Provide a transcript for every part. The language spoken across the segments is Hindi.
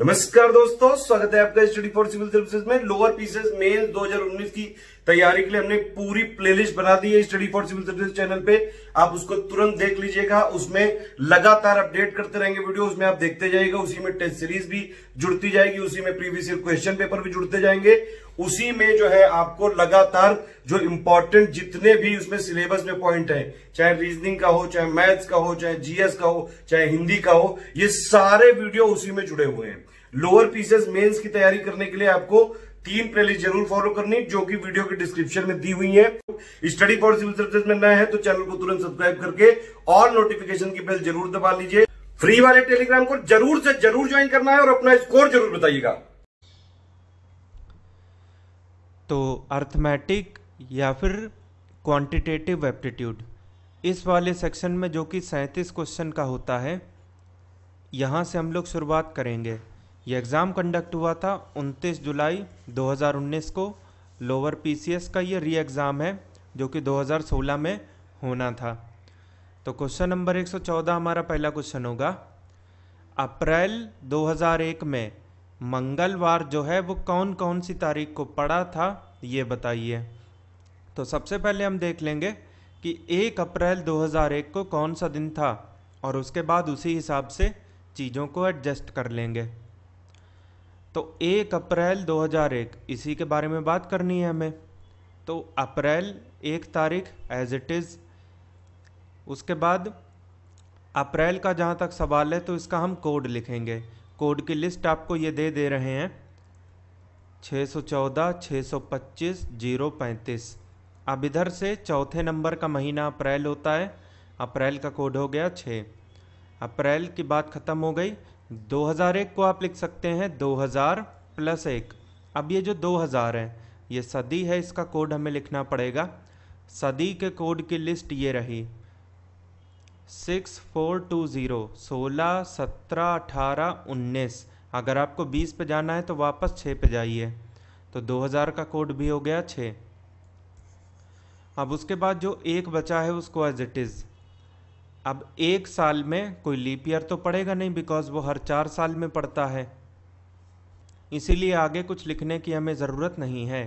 नमस्कार दोस्तों स्वागत है आपका स्टडी फॉर सिविल सर्विसेज में लोअर पीसेस मेन 2019 की तैयारी के लिए हमने पूरी प्लेलिस्ट बना दी है study for civil services channel पे आप उसको तुरंत देख लीजिएगा उसमें लगातार अपडेट करते रहेंगे वीडियो उसमें आप देखते जाएगा उसी में टेस्ट सीरीज भी जुड़ती जाएगी उसी में प्रीवियस क्वेश्चन पेपर भी जुड़ते जाएंगे उसी में जो है आपको लगातार जो इंपॉर्टेंट जितने भी उसमें सिलेबस में पॉइंट है चाहे रीजनिंग का हो चाहे मैथ्स का हो चाहे जीएस का हो चाहे हिंदी का हो ये सारे वीडियो उसी में जुड़े हुए हैं लोअर पीसेस मेंस की तैयारी करने के लिए आपको तीन प्लेलिस्ट जरूर फॉलो करनी जो कि वीडियो के डिस्क्रिप्शन में दी हुई है स्टडी फॉर सिविल सर्विस में नए हैं तो चैनल को तुरंत सब्सक्राइब करके और नोटिफिकेशन की बेल जरूर दबा लीजिए फ्री वाले टेलीग्राम को जरूर से जरूर ज्वाइन करना है और अपना स्कोर जरूर बताइएगा तो अर्थमेटिक या फिर क्वांटिटेटिव एप्टीट्यूड इस वाले सेक्शन में जो कि सैंतीस क्वेश्चन का होता है यहाँ से हम लोग शुरुआत करेंगे ये एग्ज़ाम कंडक्ट हुआ था 29 जुलाई 2019 को लोअर पीसीएस का ये री एग्ज़ाम है जो कि 2016 में होना था तो क्वेश्चन नंबर 114 हमारा पहला क्वेश्चन होगा अप्रैल 2001 में मंगलवार जो है वो कौन कौन सी तारीख को पड़ा था ये बताइए तो सबसे पहले हम देख लेंगे कि 1 अप्रैल 2001 को कौन सा दिन था और उसके बाद उसी हिसाब से चीज़ों को एडजस्ट कर लेंगे तो 1 अप्रैल 2001 इसी के बारे में बात करनी है हमें तो अप्रैल एक तारीख एज इट इज़ उसके बाद अप्रैल का जहाँ तक सवाल है तो इसका हम कोड लिखेंगे कोड की लिस्ट आपको ये दे दे रहे हैं 614 625 035 अब इधर से चौथे नंबर का महीना अप्रैल होता है अप्रैल का कोड हो गया छः अप्रैल की बात ख़त्म हो गई 2001 को आप लिख सकते हैं 2000 प्लस एक अब ये जो 2000 है ये सदी है इसका कोड हमें लिखना पड़ेगा सदी के कोड की लिस्ट ये रही सिक्स फोर टू ज़ीरो सोलह सत्रह अठारह उन्नीस अगर आपको बीस पे जाना है तो वापस छः पे जाइए तो दो हज़ार का कोड भी हो गया छः अब उसके बाद जो एक बचा है उसको एज इट इज़ अब एक साल में कोई लीप ईयर तो पड़ेगा नहीं बिकॉज वो हर चार साल में पड़ता है इसीलिए आगे कुछ लिखने की हमें ज़रूरत नहीं है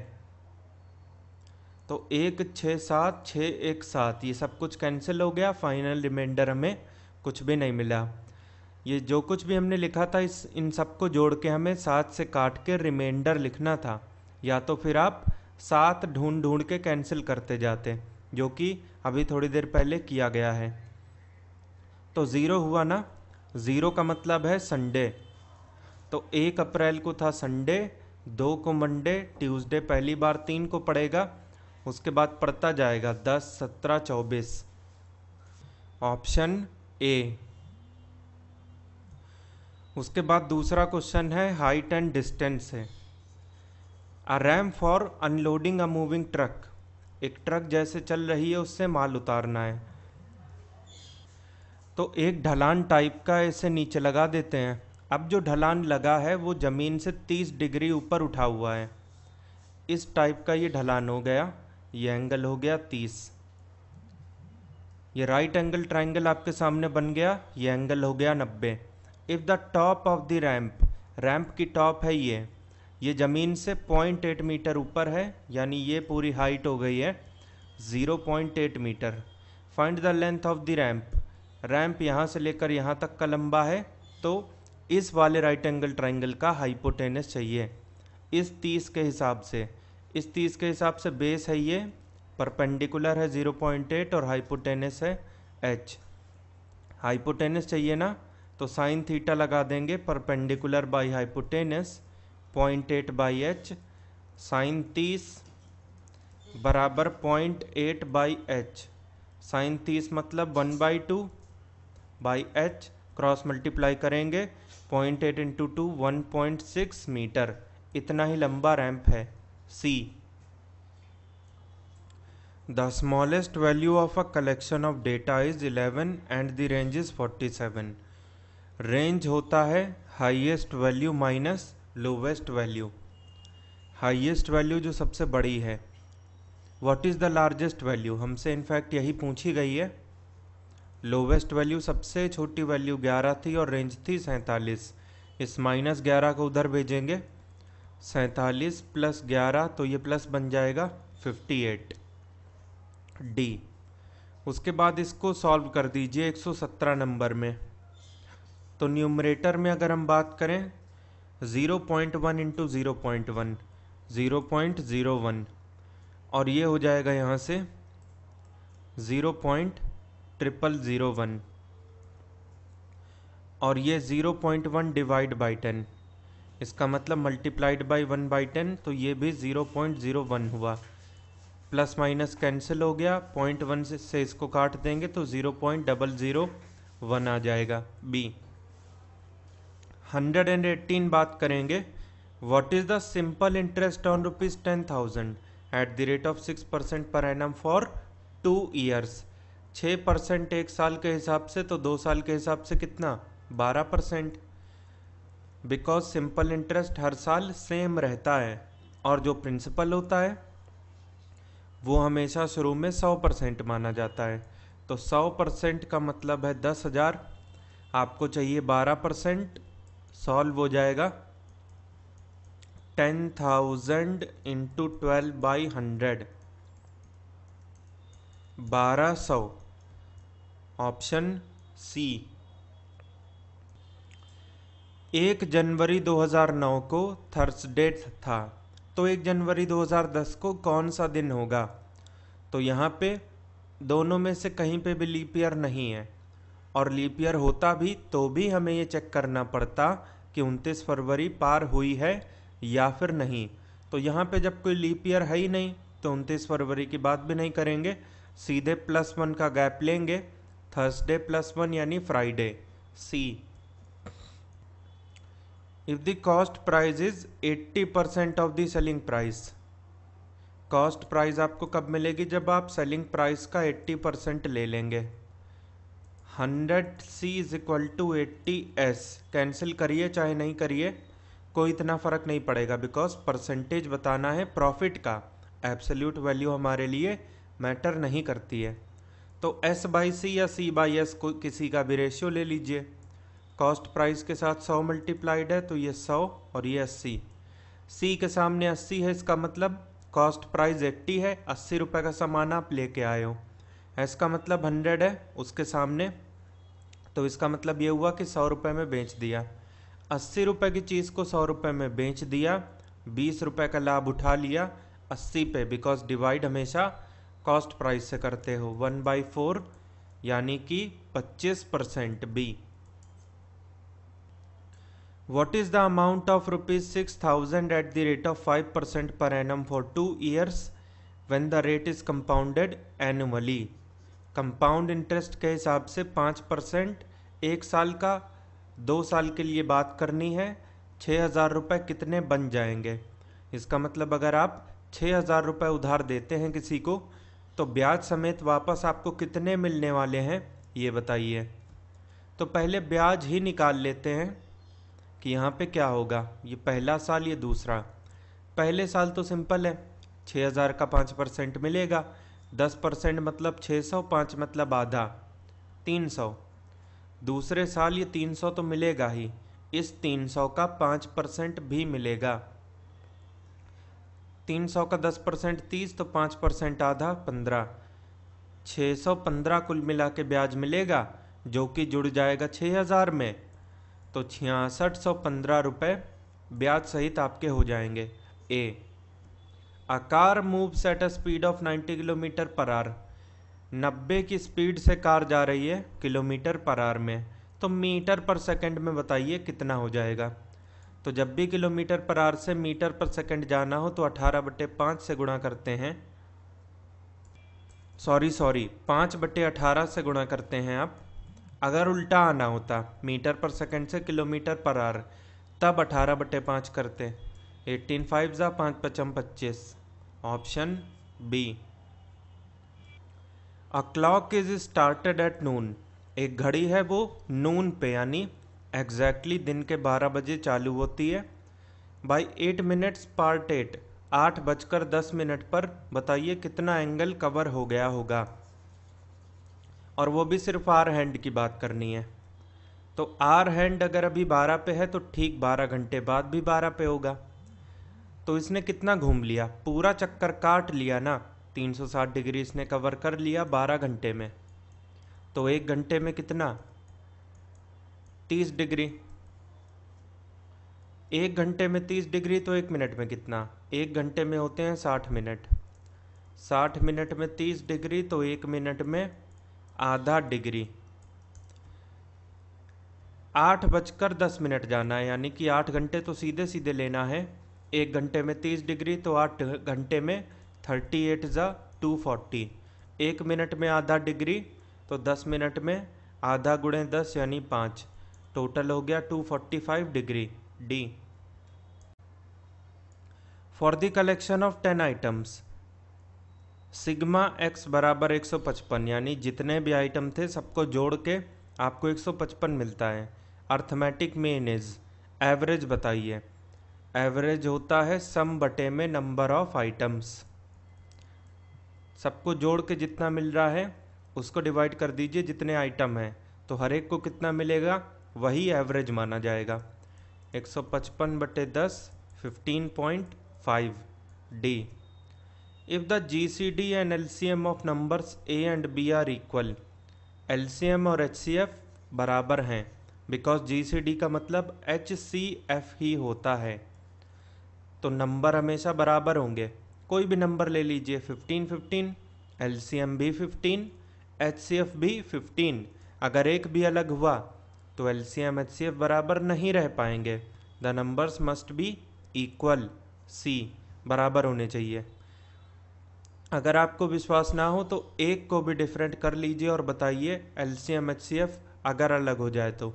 तो एक छः सात छः एक सात ये सब कुछ कैंसिल हो गया फाइनल रिमाइंडर हमें कुछ भी नहीं मिला ये जो कुछ भी हमने लिखा था इस इन सब को जोड़ के हमें सात से काट के रिमाइंडर लिखना था या तो फिर आप सात ढूंढ ढूंढ के कैंसिल करते जाते जो कि अभी थोड़ी देर पहले किया गया है तो ज़ीरो हुआ ना ज़ीरो का मतलब है संडे तो एक अप्रैल को था संडे दो को मंडे ट्यूसडे पहली बार तीन को पड़ेगा उसके बाद पढ़ता जाएगा दस सत्रह चौबीस ऑप्शन ए उसके बाद दूसरा क्वेश्चन है हाइट एंड डिस्टेंस है a ram for unloading a moving truck एक ट्रक जैसे चल रही है उससे माल उतारना है तो एक ढलान टाइप का ऐसे नीचे लगा देते हैं अब जो ढलान लगा है वो ज़मीन से 30 डिग्री ऊपर उठा हुआ है इस टाइप का ये ढलान हो गया ये एंगल हो गया तीस ये राइट एंगल ट्राइंगल आपके सामने बन गया ये एंगल हो गया नब्बे if the top of the ramp ramp की टॉप है ये ये ज़मीन से पॉइंट एट मीटर ऊपर है यानी ये पूरी हाइट हो गई है zero point eight metre find the length of the ramp ramp यहाँ से लेकर यहाँ तक का लंबा है तो इस वाले राइट एंगल ट्राइंगल का हाइपोटेनस चाहिए इस तीस के हिसाब से इस तीस के हिसाब से बेस है ये परपेंडिकुलर है ज़ीरो पॉइंट एट और हाइपोटेनस है एच हाइपोटेनस चाहिए ना तो साइन थीटा लगा देंगे perpendicular by hypotenuse point eight by H sine तीस बराबर point eight by H sine तीस मतलब one by two by H cross multiply करेंगे point eight into two one point six metre इतना ही लंबा रैंप है C the smallest value of a collection of data is eleven and the range is forty seven range होता है highest value minus lowest value highest value जो सबसे बड़ी है what is the largest value हमसे इनफैक्ट यही पूछी गई है लोवेस्ट वैल्यू सबसे छोटी वैल्यू 11 थी और रेंज थी सैंतालीस इस माइनस ग्यारह को उधर भेजेंगे सैंतालीस प्लस ग्यारह तो ये प्लस बन जाएगा फिफ्टी एट डी उसके बाद इसको सॉल्व कर दीजिए एक सौ सत्रह नंबर में तो न्यूमरेटर में अगर हम बात करें zero point one into zero point one zero point zero one और ये हो जाएगा यहाँ से zero point triple zero one और ये zero point one divide by ten इसका मतलब multiplied by one by ten तो ये भी ज़ीरो पॉइंट ज़ीरो वन हुआ प्लस माइनस कैंसिल हो गया पॉइंट वन से, से इसको काट देंगे तो zero point double zero one आ जाएगा बी हंड्रेड एंड एट्टीन बात करेंगे what is the simple interest on rupees ten thousand at the rate of six percent per annum for two years छः परसेंट एक साल के हिसाब से तो दो साल के हिसाब से कितना बारह परसेंट बिकॉज सिंपल इंटरेस्ट हर साल सेम रहता है और जो प्रिंसिपल होता है वो हमेशा शुरू में सौ परसेंट माना जाता है तो सौ परसेंट का मतलब है दस हज़ार आपको चाहिए बारह परसेंट सॉल्व हो जाएगा ten thousand into twelve by hundred बारह सौ ऑप्शन सी एक जनवरी 2009 को थर्सडे था तो एक जनवरी 2010 को कौन सा दिन होगा तो यहाँ पे दोनों में से कहीं पे भी लीप ईयर नहीं है और लीप ईयर होता भी तो भी हमें ये चेक करना पड़ता कि उनतीस फरवरी पार हुई है या फिर नहीं तो यहाँ पे जब कोई लीप ईयर है ही नहीं तो उनतीस फरवरी की बात भी नहीं करेंगे सीधे प्लस वन का गैप लेंगे थर्सडे प्लस वन यानी Friday C if the cost price is 80% of the selling price cost price आपको कब मिलेगी जब आप सेलिंग प्राइस का 80 परसेंट ले लेंगे 100 C is equal to eighty S cancel करिए चाहे नहीं करिए कोई इतना फ़र्क नहीं पड़ेगा बिकॉज परसेंटेज बताना है प्रॉफिट का एब्सोल्यूट वैल्यू हमारे लिए मैटर नहीं करती है तो एस बाई सी या सी बाई एस किसी का भी रेशियो ले लीजिए कॉस्ट प्राइस के साथ सौ मल्टीप्लाइड है तो ये सौ और ये अस्सी सी के सामने अस्सी है इसका मतलब कॉस्ट प्राइस एट्टी है अस्सी रुपये का सामान आप लेके आए हो एस का मतलब हंड्रेड है उसके सामने तो इसका मतलब ये हुआ कि सौ रुपये में बेच दिया अस्सी रुपये की चीज़ को सौ रुपये में बेच दिया बीस रुपये का लाभ उठा लिया अस्सी पे बिकॉज डिवाइड हमेशा कॉस्ट प्राइस से करते हो वन बाई फोर यानी कि पच्चीस percent B What is the amount of rupees 6000 at the rate of 5% per annum for 2 years when the rate is compounded annually? Compound interest के हिसाब से पाँच परसेंट एक साल का दो साल के लिए बात करनी है छः हज़ार रुपये कितने बन जाएंगे इसका मतलब अगर आप छः हज़ार रुपये उधार देते हैं किसी को तो ब्याज समेत वापस आपको कितने मिलने वाले हैं ये बताइए तो पहले ब्याज ही निकाल लेते हैं कि यहाँ पे क्या होगा ये पहला साल ये दूसरा पहले साल तो सिंपल है छः हज़ार का पाँच परसेंट मिलेगा दस परसेंट मतलब छः सौ पाँच मतलब आधा तीन सौ दूसरे साल ये तीन सौ तो मिलेगा ही इस तीन सौ का पाँच परसेंट भी मिलेगा तीन सौ का दस परसेंट तीस तो पाँच परसेंट आधा पंद्रह छः सौ पंद्रह कुल मिला के ब्याज मिलेगा जो कि जुड़ जाएगा 6000 हज़ार में तो छियासठ सौ पंद्रह रुपये ब्याज सहित आपके हो जाएंगे A a car moves at a speed of 90 kilometre per hour 90 की स्पीड से कार जा रही है किलोमीटर पर आर में तो मीटर पर सेकंड में बताइए कितना हो जाएगा तो जब भी किलोमीटर पर आर से मीटर पर सेकंड जाना हो तो 18 बटे पाँच से गुणा करते हैं सॉरी सॉरी पाँच बटे अठारह से गुणा करते हैं आप अगर उल्टा आना होता मीटर पर सेकंड से किलोमीटर पर आर तब अठारह बटे पाँच करते एटीन फाइव ज़ा पाँच पचम पच्चीस option B a clock is started at noon एक घड़ी है वो नून पे यानी एग्जैक्टली दिन के बारह बजे चालू होती है by eight minutes past eight आठ बजकर दस मिनट पर बताइए कितना एंगल कवर हो गया होगा और वो भी सिर्फ आर हैंड की बात करनी है तो आर हैंड अगर अभी बारह पे है तो ठीक बारह घंटे बाद भी बारह पे होगा तो इसने कितना घूम लिया पूरा चक्कर काट लिया ना 360 डिग्री इसने कवर कर लिया 12 घंटे में तो एक घंटे में कितना 30 डिग्री एक घंटे में 30 डिग्री तो एक मिनट में कितना एक घंटे में होते हैं 60 मिनट 60 मिनट में 30 डिग्री तो एक मिनट में आधा डिग्री आठ बजकर दस मिनट जाना है यानी कि आठ घंटे तो सीधे सीधे लेना है एक घंटे में तीस डिग्री तो आठ घंटे में थर्टी एट ज़ा टू फोर्टी एक मिनट में आधा डिग्री तो दस मिनट में आधा गुणे दस यानी पाँच टोटल हो गया two forty five degree D for the collection of ten items sigma X बराबर 155 यानी जितने भी आइटम थे सबको जोड़ के आपको 155 मिलता है अर्थमेटिक मेन इज एवरेज बताइए एवरेज होता है सम बटे में नंबर ऑफ आइटम्स सबको जोड़ के जितना मिल रहा है उसको डिवाइड कर दीजिए जितने आइटम हैं तो हर एक को कितना मिलेगा वही एवरेज माना जाएगा 155 बटे point five D if the GCD and LCM of numbers A and B are equal LCM और HCF बराबर हैं because GCD का मतलब HCF ही होता है तो नंबर हमेशा बराबर होंगे कोई भी नंबर ले लीजिए 15 15 LCM भी 15 HCF भी 15 अगर एक भी अलग हुआ तो LCM HCF बराबर नहीं रह पाएंगे the numbers must be equal C बराबर होने चाहिए अगर आपको विश्वास ना हो तो एक को भी डिफरेंट कर लीजिए और बताइए L C M H C F अगर अलग हो जाए तो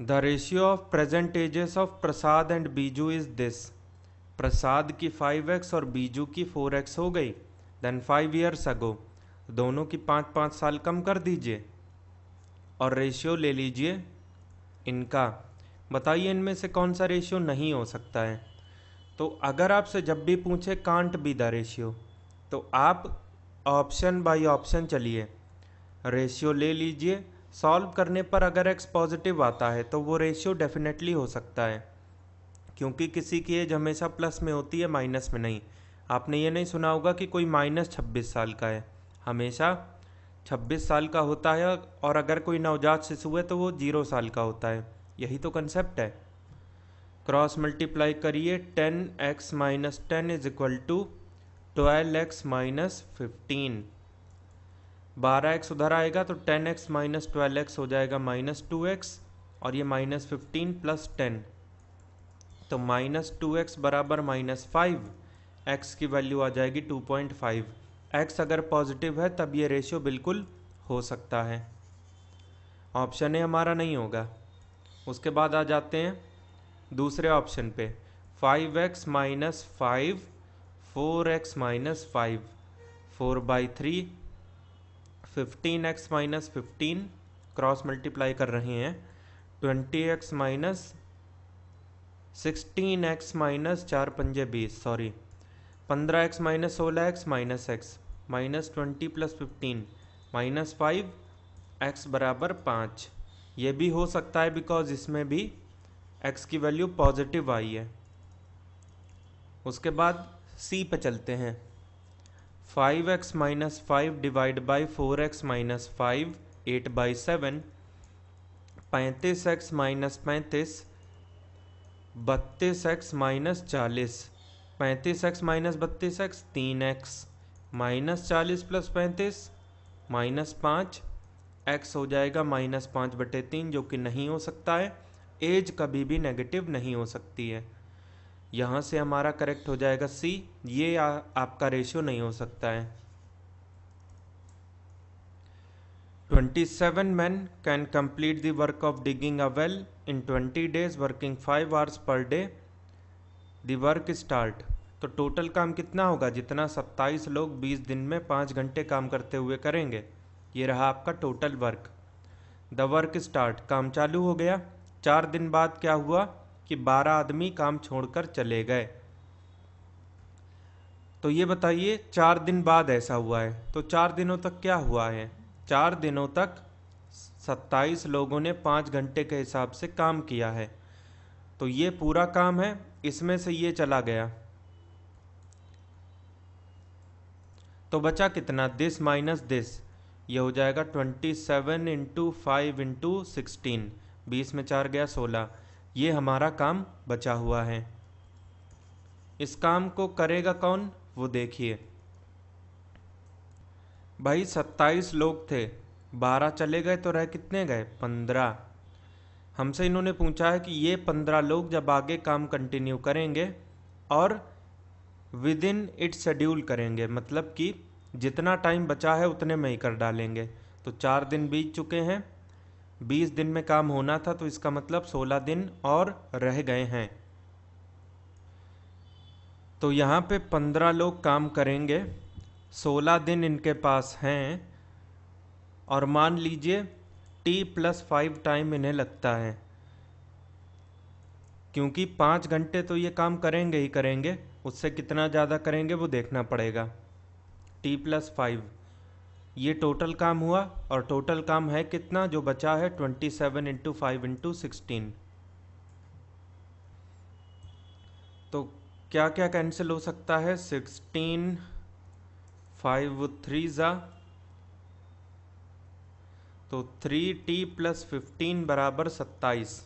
the ratio of present ages of Prasad and Biju is this Prasad की फाइव एक्स और बीजू की फोर एक्स हो गई देन फाइव ईयर्स अगो दोनों की पाँच पाँच साल कम कर दीजिए और रेशियो ले लीजिए इनका बताइए इनमें से कौन सा रेशियो नहीं हो सकता है तो अगर आपसे जब भी पूछे कांट बी द रेशियो तो आप ऑप्शन बाय ऑप्शन चलिए रेशियो ले लीजिए सॉल्व करने पर अगर एक्स पॉजिटिव आता है तो वो रेशियो डेफिनेटली हो सकता है क्योंकि किसी की एज हमेशा प्लस में होती है माइनस में नहीं आपने ये नहीं सुना होगा कि कोई माइनस छब्बीस साल का है हमेशा छब्बीस साल का होता है और अगर कोई नवजात शिशु है तो वो जीरो साल का होता है यही तो कंसेप्ट है क्रॉस मल्टीप्लाई करिए ten X minus ten is equal to twelve X minus fifteen बारह एक्स उधर आएगा तो ten X minus twelve X हो जाएगा माइनस टू एक्स और ये माइनस फिफ्टीन प्लस टेन तो माइनस टू एक्स बराबर माइनस फाइव एक्स की वैल्यू आ जाएगी टू पॉइंट फाइव एक्स अगर पॉजिटिव है तब ये रेशियो बिल्कुल हो सकता है ऑप्शन ए हमारा नहीं होगा उसके बाद आ जाते हैं दूसरे ऑप्शन पे five X minus five four X minus five four by three fifteen X minus fifteen cross multiply कर रहे हैं twenty X minus sixteen X minus चार पंजे बीस सॉरी पंद्रह एक्स माइनस सोलह X minus X minus twenty plus fifteen minus five X बराबर पाँच ये भी हो सकता है बिकॉज इसमें भी एक्स की वैल्यू पॉजिटिव आई है उसके बाद सी पे चलते हैं five X minus five divide by four X minus five eight by seven पैंतीस एक्स माइनस पैंतीस बत्तीस एक्स माइनस चालीस पैंतीस एक्स माइनस बत्तीस एक्स तीन एक्स माइनस चालीस प्लस पैंतीस माइनस पाँच एक्स हो जाएगा माइनस पाँच बटे तीन जो कि नहीं हो सकता है एज कभी भी नेगेटिव नहीं हो सकती है यहाँ से हमारा करेक्ट हो जाएगा सी ये आ, आपका रेशियो नहीं हो सकता है 27 man can complete the work of digging a well in 20 days working 5 hours per day the work start तो टोटल काम कितना होगा जितना 27 लोग 20 दिन में 5 घंटे काम करते हुए करेंगे ये रहा आपका total work the work start काम चालू हो गया चार दिन बाद क्या हुआ कि बारह आदमी काम छोड़कर चले गए तो ये बताइए चार दिन बाद ऐसा हुआ है तो चार दिनों तक क्या हुआ है चार दिनों तक सत्ताईस लोगों ने पाँच घंटे के हिसाब से काम किया है तो ये पूरा काम है इसमें से ये चला गया तो बचा कितना दिस माइनस दिस ये हो जाएगा twenty seven into five into sixteen बीस में चार गया सोलह ये हमारा काम बचा हुआ है इस काम को करेगा कौन वो देखिए भाई सत्ताईस लोग थे बारह चले गए तो रह कितने गए पंद्रह हमसे इन्होंने पूछा है कि ये पंद्रह लोग जब आगे काम कंटिन्यू करेंगे और विद इन इट शेड्यूल करेंगे मतलब कि जितना टाइम बचा है उतने में ही कर डालेंगे तो चार दिन बीत चुके हैं बीस दिन में काम होना था तो इसका मतलब सोलह दिन और रह गए हैं तो यहाँ पे पंद्रह लोग काम करेंगे सोलह दिन इनके पास हैं और मान लीजिए टी प्लस फाइव टाइम इन्हें लगता है क्योंकि पाँच घंटे तो ये काम करेंगे ही करेंगे उससे कितना ज़्यादा करेंगे वो देखना पड़ेगा टी प्लस फाइव ये टोटल काम हुआ और टोटल काम है कितना जो बचा है twenty seven into five into sixteen तो क्या क्या कैंसिल हो सकता है सिक्सटीन फाइव थ्री ज़ा तो थ्री टी प्लस फिफ्टीन बराबर सत्ताईस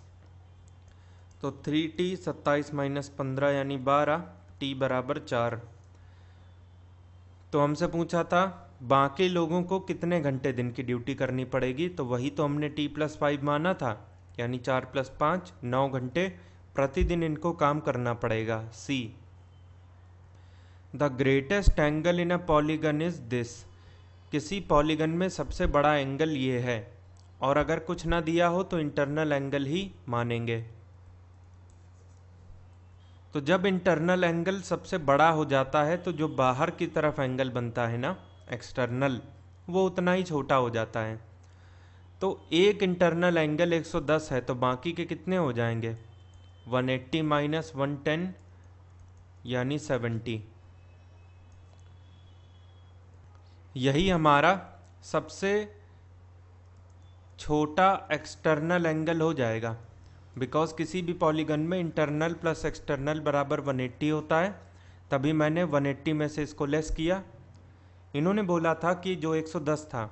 तो थ्री टी सत्ताईस माइनस पंद्रह यानी बारह टी बराबर चार तो हमसे पूछा था बाकी लोगों को कितने घंटे दिन की ड्यूटी करनी पड़ेगी तो वही तो हमने टी प्लस फाइव माना था यानी चार प्लस पाँच नौ घंटे प्रतिदिन इनको काम करना पड़ेगा C the greatest angle in a polygon is this किसी पॉलीगन में सबसे बड़ा एंगल ये है और अगर कुछ ना दिया हो तो इंटरनल एंगल ही मानेंगे तो जब इंटरनल एंगल सबसे बड़ा हो जाता है तो जो बाहर की तरफ एंगल बनता है ना एक्सटर्नल वो उतना ही छोटा हो जाता है तो एक इंटरनल एंगल 110 है तो बाकी के कितने हो जाएंगे 180 माइनस वन यानी 70 यही हमारा सबसे छोटा एक्सटर्नल एंगल हो जाएगा बिकॉज किसी भी पॉलीगन में इंटरनल प्लस एक्सटर्नल बराबर 180 होता है तभी मैंने 180 में से इसको लेस किया इन्होंने बोला था कि जो 110 था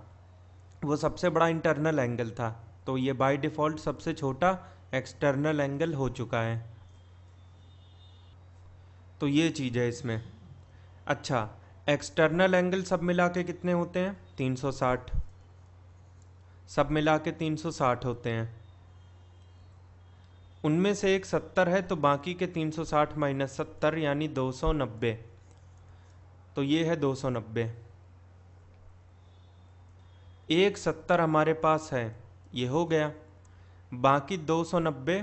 वो सबसे बड़ा इंटरनल एंगल था तो ये बाय डिफ़ॉल्ट सबसे छोटा एक्सटर्नल एंगल हो चुका है तो ये चीज़ है इसमें अच्छा एक्सटर्नल एंगल सब मिला के कितने होते हैं 360 सब मिला के 360 होते हैं उनमें से एक 70 है तो बाकी के 360 माइनस सत्तर यानी दो तो ये है 290 एक सत्तर हमारे पास है ये हो गया बाकी दो सौ नब्बे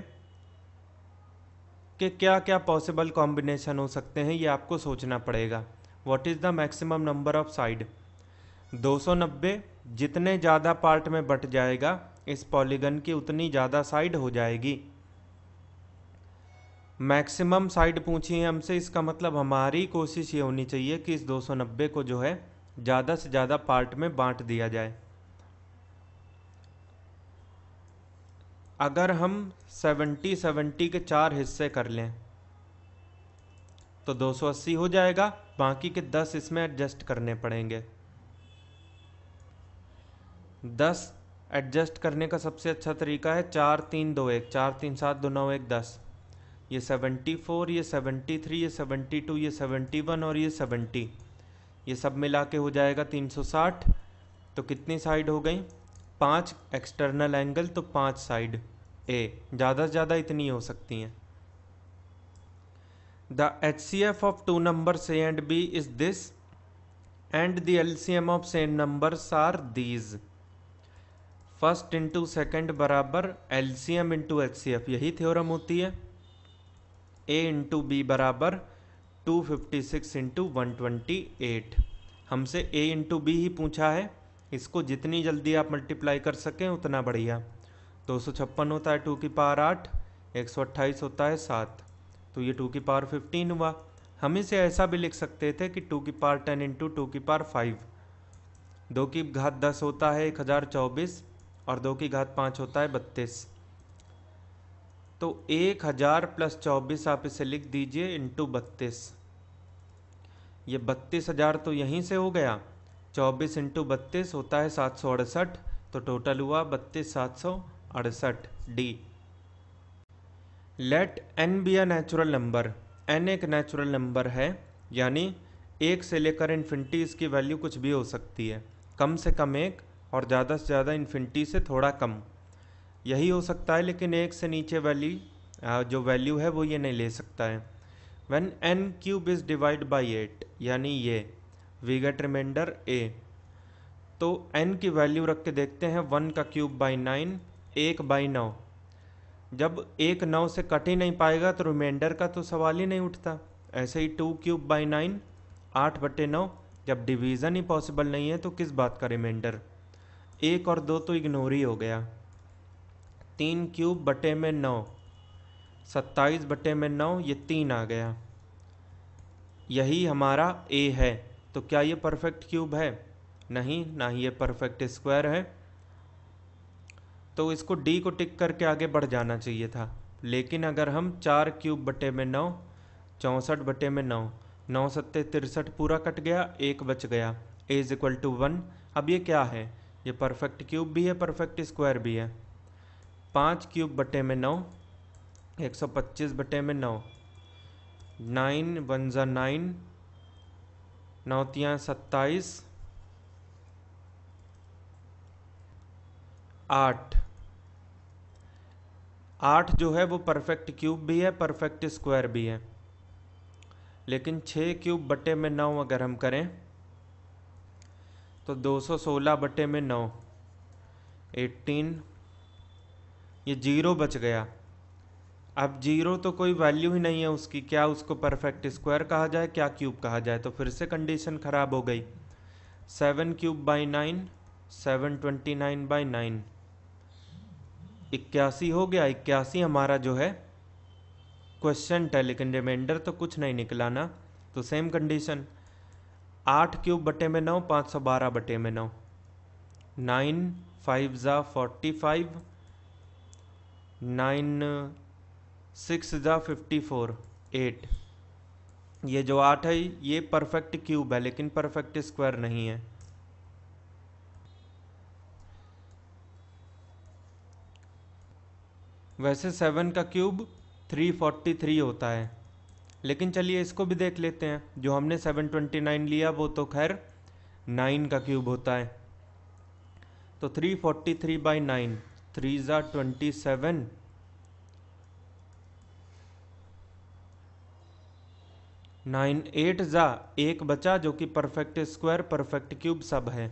के क्या क्या पॉसिबल कॉम्बिनेशन हो सकते हैं ये आपको सोचना पड़ेगा what is the maximum number of side दो सौ नब्बे जितने ज़्यादा पार्ट में बट जाएगा इस पॉलीगन की उतनी ज़्यादा साइड हो जाएगी मैक्सिमम साइड पूछी है हमसे इसका मतलब हमारी कोशिश ये होनी चाहिए कि इस 290 को जो है ज़्यादा से ज़्यादा पार्ट में बांट दिया जाए अगर हम 70 70 के चार हिस्से कर लें तो 280 हो जाएगा बाकी के 10 इसमें एडजस्ट करने पड़ेंगे 10 एडजस्ट करने का सबसे अच्छा तरीका है चार तीन दो एक चार तीन सात दो नौ एक दस ये सेवेंटी फोर ये सेवेंटी थ्री ये सेवेंटी टू ये सेवेंटी वन और ये सेवेंटी ये सब मिला के हो जाएगा तीन सौ साठ तो कितनी साइड हो गई पाँच एक्सटर्नल एंगल तो पाँच साइड ए ज़्यादा से ज़्यादा इतनी हो सकती हैं the H C F of two number A and B is this and the L C M of same number are these first into second बराबर L C M into H C F यही थ्योरम होती है ए इंटू बी बराबर two fifty six into one twenty eight हमसे ए इंटू बी ही पूछा है इसको जितनी जल्दी आप मल्टीप्लाई कर सकें उतना बढ़िया दो सौ छप्पन होता है टू की पावर आठ एक सौ अट्ठाईस होता है सात तो ये टू की पावर फिफ्टीन हुआ हम इसे ऐसा भी लिख सकते थे कि टू की पावर टेन इंटू टू की पावर फाइव दो की घात दस होता है एक हज़ार चौबीस और दो की घात पाँच होता है बत्तीस तो एक हज़ार प्लस चौबीस आप इसे लिख दीजिए इंटू बत्तीस ये बत्तीस हज़ार तो यहीं से हो गया चौबीस इंटू बत्तीस होता है सात सौ अड़सठ तो टोटल हुआ बत्तीस सात सौ अड़सठ D let N be a natural number N एक नेचुरल नंबर है यानी एक से लेकर इन्फिनिटी इसकी वैल्यू कुछ भी हो सकती है कम से कम एक और ज़्यादा से ज़्यादा इन्फिनिटी से थोड़ा कम यही हो सकता है लेकिन एक से नीचे वैली जो वैल्यू है वो ये नहीं ले सकता है one N cube is divide by eight यानी ये वी गेट रिमाइंडर ए तो एन की वैल्यू रख के देखते हैं वन का क्यूब बाई नाइन एक बाई नौ जब एक नौ से कट ही नहीं पाएगा तो रिमाइंडर का तो सवाल ही नहीं उठता ऐसे ही टू क्यूब बाई नाइन आठ बटे नौ जब डिवीज़न ही पॉसिबल नहीं है तो किस बात का रिमाइंडर एक और दो तो इग्नोर ही हो गया तीन क्यूब बटे में नौ सत्ताईस बटे में नौ ये तीन आ गया यही हमारा ए है तो क्या ये परफेक्ट क्यूब है नहीं ना ही ये परफेक्ट स्क्वायर है तो इसको डी को टिक करके आगे बढ़ जाना चाहिए था लेकिन अगर हम चार क्यूब बटे में नौ चौंसठ बटे में नौ नौ सत्ते तिरसठ पूरा कट गया एक बच गया इज इक्वल टू वन अब ये क्या है ये परफेक्ट क्यूब भी है परफेक्ट स्क्वायर भी है पाँच क्यूब बटे में नौ एक सौ पच्चीस बटे में नौ नाइन वन ज़ा नाइन नौतिया सत्ताईस आठ आठ जो है वो परफेक्ट क्यूब भी है परफेक्ट स्क्वायर भी है लेकिन छः क्यूब बटे में नौ अगर हम करें तो दो सौ सोलह बटे में नौ एटीन ये जीरो बच गया अब जीरो तो कोई वैल्यू ही नहीं है उसकी क्या उसको परफेक्ट स्क्वायर कहा जाए क्या क्यूब कहा जाए तो फिर से कंडीशन ख़राब हो गई seven cube by nine seven twenty nine by nine इक्यासी हो गया इक्यासी हमारा जो है क्वेश्चन है लेकिन रिमाइंडर तो कुछ नहीं निकला ना तो सेम कंडीशन आठ क्यूब बटे में नौ पाँच सौ बारह बटे में नौ नाइन फाइव ज़ा फोर्टी फाइव नाइन सिक्स ज़ा फिफ्टी फोर एट ये जो आठ है ये परफेक्ट क्यूब है लेकिन परफेक्ट स्क्वायर नहीं है वैसे सेवन का क्यूब थ्री फोर्टी थ्री होता है लेकिन चलिए इसको भी देख लेते हैं जो हमने सेवन ट्वेंटी नाइन लिया वो तो खैर नाइन का क्यूब होता है तो three forty three by nine three ज़ा ट्वेंटी सेवन नाइन एट ज़ा एक बचा जो कि परफेक्ट स्क्वायर परफेक्ट क्यूब सब है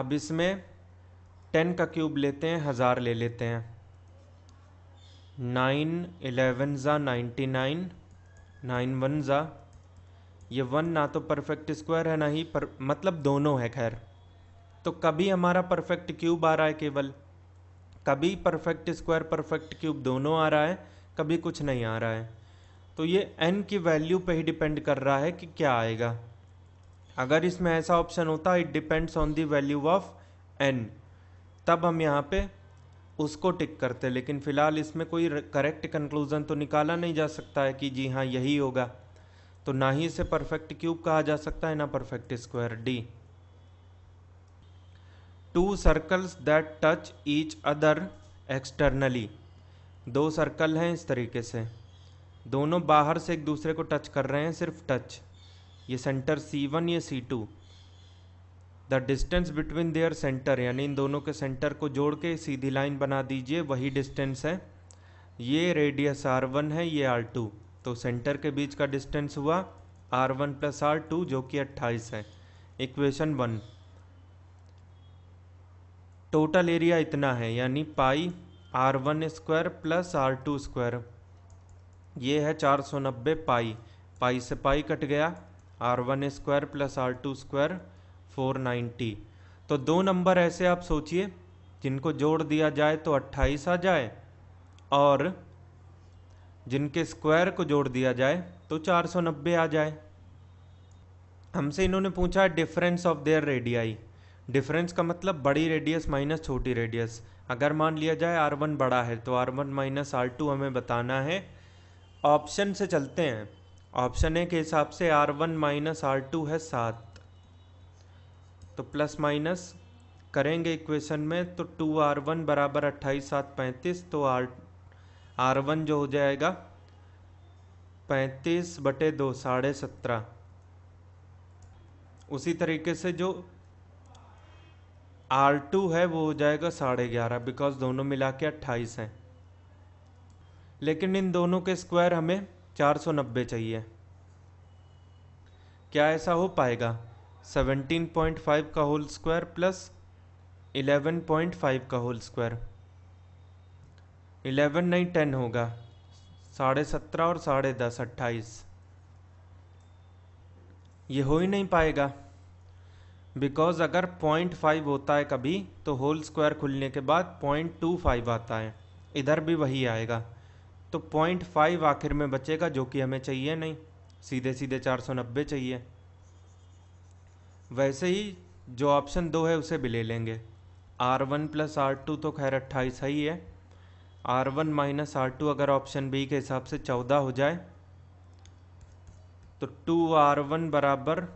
अब इसमें टेन का क्यूब लेते हैं हज़ार ले लेते हैं नाइन एलेवन ज़ा नाइन्टी नाइन नाइन वन ज़ा ये वन ना तो परफेक्ट स्क्वायर है ना ही पर मतलब दोनों है खैर तो कभी हमारा परफेक्ट क्यूब आ रहा है केवल कभी परफेक्ट स्क्वायर परफेक्ट क्यूब दोनों आ रहा है कभी कुछ नहीं आ रहा है तो ये n की वैल्यू पे ही डिपेंड कर रहा है कि क्या आएगा अगर इसमें ऐसा ऑप्शन होता it depends on the value of n तब हम यहाँ पे उसको टिक करते लेकिन फ़िलहाल इसमें कोई करेक्ट कंक्लूज़न तो निकाला नहीं जा सकता है कि जी हाँ यही होगा तो ना ही इसे परफेक्ट क्यूब कहा जा सकता है ना perfect square D two circles that touch each other externally दो सर्कल हैं इस तरीके से दोनों बाहर से एक दूसरे को टच कर रहे हैं सिर्फ टच ये सेंटर सी वन ये C two the distance between their centre यानी इन दोनों के सेंटर को जोड़ के सीधी लाइन बना दीजिए वही डिस्टेंस है ये रेडियस आर वन है ये आर टू तो सेंटर के बीच का डिस्टेंस हुआ R one plus R two जो कि अट्ठाईस है इक्वेशन वन टोटल एरिया इतना है यानी pi R one square plus R two square ये है चार सौ नब्बे पाई पाई से पाई कट गया R one square plus R two square four ninety तो दो नंबर ऐसे आप सोचिए जिनको जोड़ दिया जाए तो अट्ठाईस आ जाए और जिनके स्क्वायर को जोड़ दिया जाए तो चार सौ नब्बे आ जाए हमसे इन्होंने पूछा difference of their radii difference का मतलब बड़ी रेडियस माइनस छोटी रेडियस अगर मान लिया जाए आर वन बड़ा है तो R one minus R two हमें बताना है ऑप्शन से चलते हैं ऑप्शन ए के हिसाब से R one minus R two है सात तो प्लस माइनस करेंगे इक्वेशन में तो टू आर वन बराबर अट्ठाईस सात पैंतीस तो आर आर वन जो हो जाएगा पैंतीस बटे दो साढ़े सत्रह उसी तरीके से जो आर टू है वो हो जाएगा साढ़े ग्यारह बिकॉज दोनों मिला के अट्ठाईस हैं लेकिन इन दोनों के स्क्वायर हमें 490 चाहिए क्या ऐसा हो पाएगा 17.5 का होल स्क्वायर प्लस 11.5 का होल स्क्वायर 11 नहीं 10 होगा साढ़े सत्रह और साढ़े दस अट्ठाईस ये हो ही नहीं पाएगा बिकॉज अगर पॉइंट फाइव होता है कभी तो होल स्क्वायर खुलने के बाद पॉइंट टू फाइव आता है इधर भी वही आएगा तो पॉइंट फाइव आखिर में बचेगा जो कि हमें चाहिए नहीं सीधे सीधे चार सौ नब्बे चाहिए वैसे ही जो ऑप्शन दो है उसे भी ले लेंगे R one plus R two तो खैर अट्ठाईस ही है R one minus R two अगर ऑप्शन बी के हिसाब से चौदह हो जाए तो टू आर वन बराबर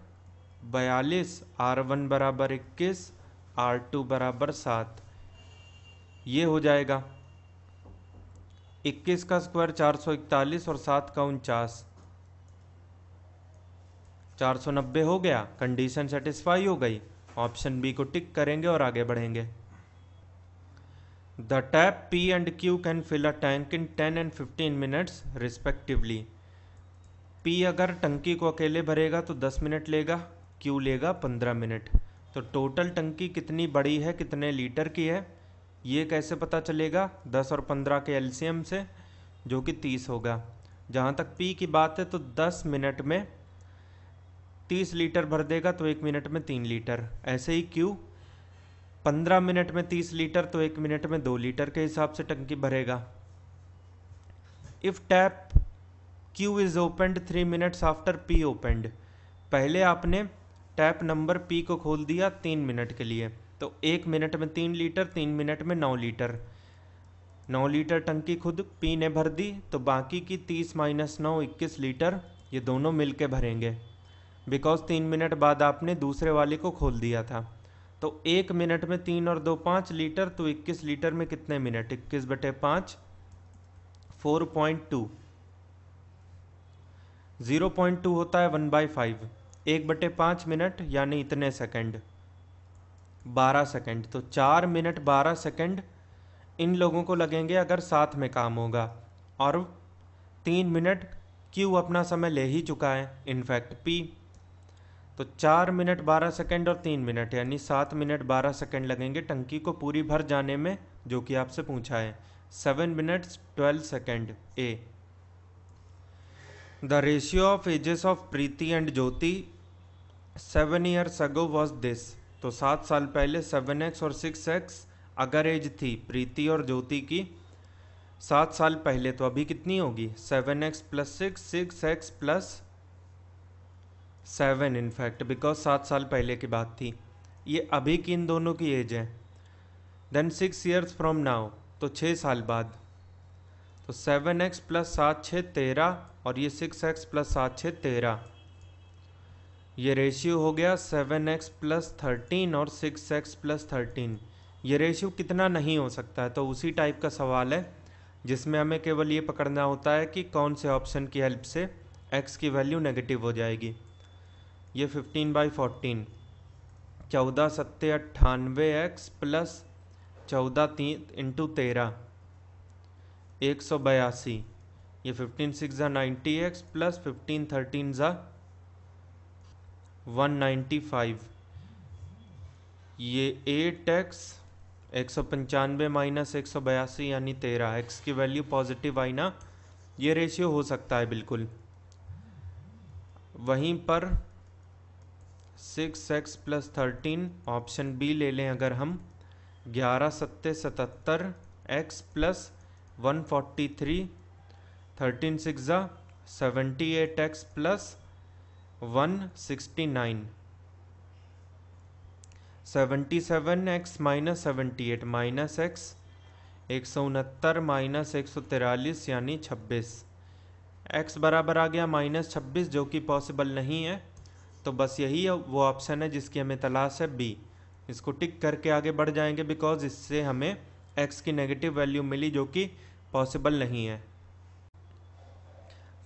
बयालीस आर वन बराबर इक्कीस आर टू बराबर सात ये हो जाएगा इक्कीस का स्क्वायर चार सौ इकतालीस और सात का उनचास चार सौ नब्बे हो गया कंडीशन सेटिस्फाई हो गई ऑप्शन बी को टिक करेंगे और आगे बढ़ेंगे the tap P and Q can fill a tank in ten and fifteen minutes respectively P अगर टंकी को अकेले भरेगा तो दस मिनट लेगा क्यू लेगा पंद्रह मिनट तो टोटल टंकी कितनी बड़ी है कितने लीटर की है ये कैसे पता चलेगा दस और पंद्रह के एलसीएम से जो कि तीस होगा जहाँ तक पी की बात है तो दस मिनट में तीस लीटर भर देगा तो एक मिनट में तीन लीटर ऐसे ही क्यू पंद्रह मिनट में तीस लीटर तो एक मिनट में दो लीटर के हिसाब से टंकी भरेगा if tap Q is opened three minutes after P opened पहले आपने टैप नंबर पी को खोल दिया तीन मिनट के लिए तो एक मिनट में तीन लीटर तीन मिनट में नौ लीटर नौ लीटर टंकी खुद पी ने भर दी तो बाकी की तीस माइनस नौ इक्कीस लीटर ये दोनों मिल भरेंगे बिकॉज तीन मिनट बाद आपने दूसरे वाले को खोल दिया था तो एक मिनट में तीन और दो पाँच लीटर तो इक्कीस लीटर में कितने मिनट इक्कीस बटे पाँच four point two zero point two होता है वन बाई फाइव एक बटे पाँच मिनट यानी इतने सेकेंड बारह सेकंड तो चार मिनट बारह सेकंड इन लोगों को लगेंगे अगर साथ में काम होगा और तीन मिनट क्यू अपना समय ले ही चुका है इनफैक्ट पी तो चार मिनट बारह सेकंड और तीन मिनट यानी सात मिनट बारह सेकंड लगेंगे टंकी को पूरी भर जाने में जो कि आपसे पूछा है seven minutes twelve second A the ratio of ages of Preeti and Jyoti seven years ago was this तो सात साल पहले सेवन एक्स और सिक्स एक्स अगर एज थी प्रीति और ज्योति की सात साल पहले तो अभी कितनी होगी seven x plus six six x plus seven in fact because सात साल पहले की बात थी ये अभी की इन दोनों की एज है then six years from now तो छः साल बाद तो सेवन एक्स प्लस सात छः तेरह और ये सिक्स एक्स प्लस सात छः तेरह ये रेशियो हो गया सेवन एक्स प्लस थर्टीन और सिक्स एक्स प्लस थर्टीन ये रेशियो कितना नहीं हो सकता है तो उसी टाइप का सवाल है जिसमें हमें केवल ये पकड़ना होता है कि कौन से ऑप्शन की हेल्प से एक्स की वैल्यू नेगेटिव हो जाएगी ये फिफ्टीन बाई फोर्टीन चौदह सत्ते अट्ठानवे एक्स प्लस चौदह तीन इंटू तेरह एक सौ बयासी ये फिफ्टीन सिक्स ज़ा ninety x plus fifteen thirteen ज़ा 195 ये एट एक्स एक सौ पंचानवे माइनस एक सौ बयासी यानी तेरह एक्स की वैल्यू पॉजिटिव आई ना ये रेशियो हो सकता है बिल्कुल वहीं पर six x plus thirteen option B ले लें अगर हम ग्यारह सत्ते सतहत्तर x plus one forty three thirteen six seventy eight x plus one sixty nine seventy seven x minus seventy eight minus x एक सौ उनहत्तर माइनस एक सौ तिरालीस यानी छब्बीस एक्स बराबर आ गया माइनस छब्बीस जो कि पॉसिबल नहीं है तो बस यही वो ऑप्शन है जिसकी हमें तलाश है बी इसको टिक करके आगे बढ़ जाएंगे बिकॉज इससे हमें एक्स की नेगेटिव वैल्यू मिली जो कि पॉसिबल नहीं है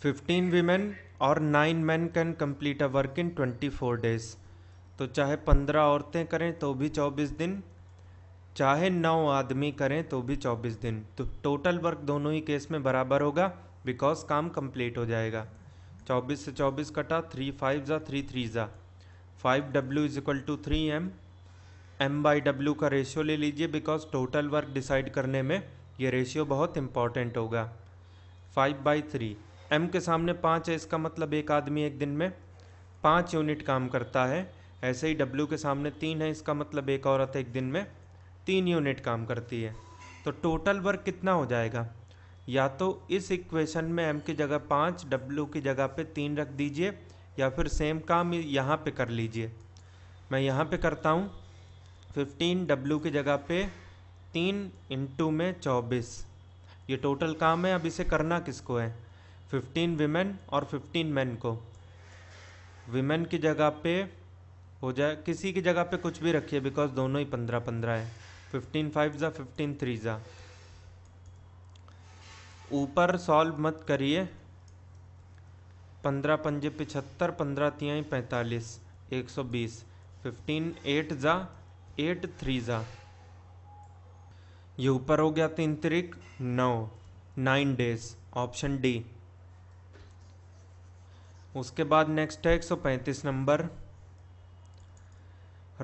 फिफ्टीन वीमेन और nine man can complete a work in twenty four days तो चाहे पंद्रह औरतें करें तो भी चौबीस दिन चाहे नौ आदमी करें तो भी चौबीस दिन तो टोटल वर्क दोनों ही केस में बराबर होगा बिकॉज काम कंप्लीट हो जाएगा चौबीस से चौबीस कटा थ्री फाइव ज़ा थ्री थ्री ज़ा five W is equal to three M M by W का रेशियो ले लीजिए बिकॉज टोटल वर्क डिसाइड करने में ये रेशियो बहुत इंपॉर्टेंट होगा फाइव बाई थ्री एम के सामने पाँच है इसका मतलब एक आदमी एक दिन में पाँच यूनिट काम करता है ऐसे ही डब्ल्यू के सामने तीन है इसका मतलब एक औरत एक दिन में तीन यूनिट काम करती है तो टोटल वर्क कितना हो जाएगा या तो इस इक्वेशन में एम की जगह पाँच डब्ल्यू की जगह पे तीन रख दीजिए या फिर सेम काम यहाँ पे कर लीजिए मैं यहाँ पे करता हूँ फिफ्टीन डब्ल्यू की जगह पे तीन इंटू में चौबीस ये टोटल काम है अब इसे करना किसको है फिफ्टीन वीमेन और फिफ्टीन मैन को वीमेन की जगह पे हो जाए किसी की जगह पे कुछ भी रखिए बिकॉज दोनों ही पंद्रह पंद्रह है फिफ्टीन फाइव ज़ा फिफ्टीन थ्री ज़ा ऊपर सॉल्व मत करिए पंद्रह पंजे पिछहत्तर पंद्रह तिहाई पैंतालीस एक सौ बीस फिफ्टीन एट ज़ा एट थ्री ज़ा ये ऊपर हो गया तीन तरीक नौ नाइन डेज ऑप्शन डी उसके बाद नेक्स्ट है 135 number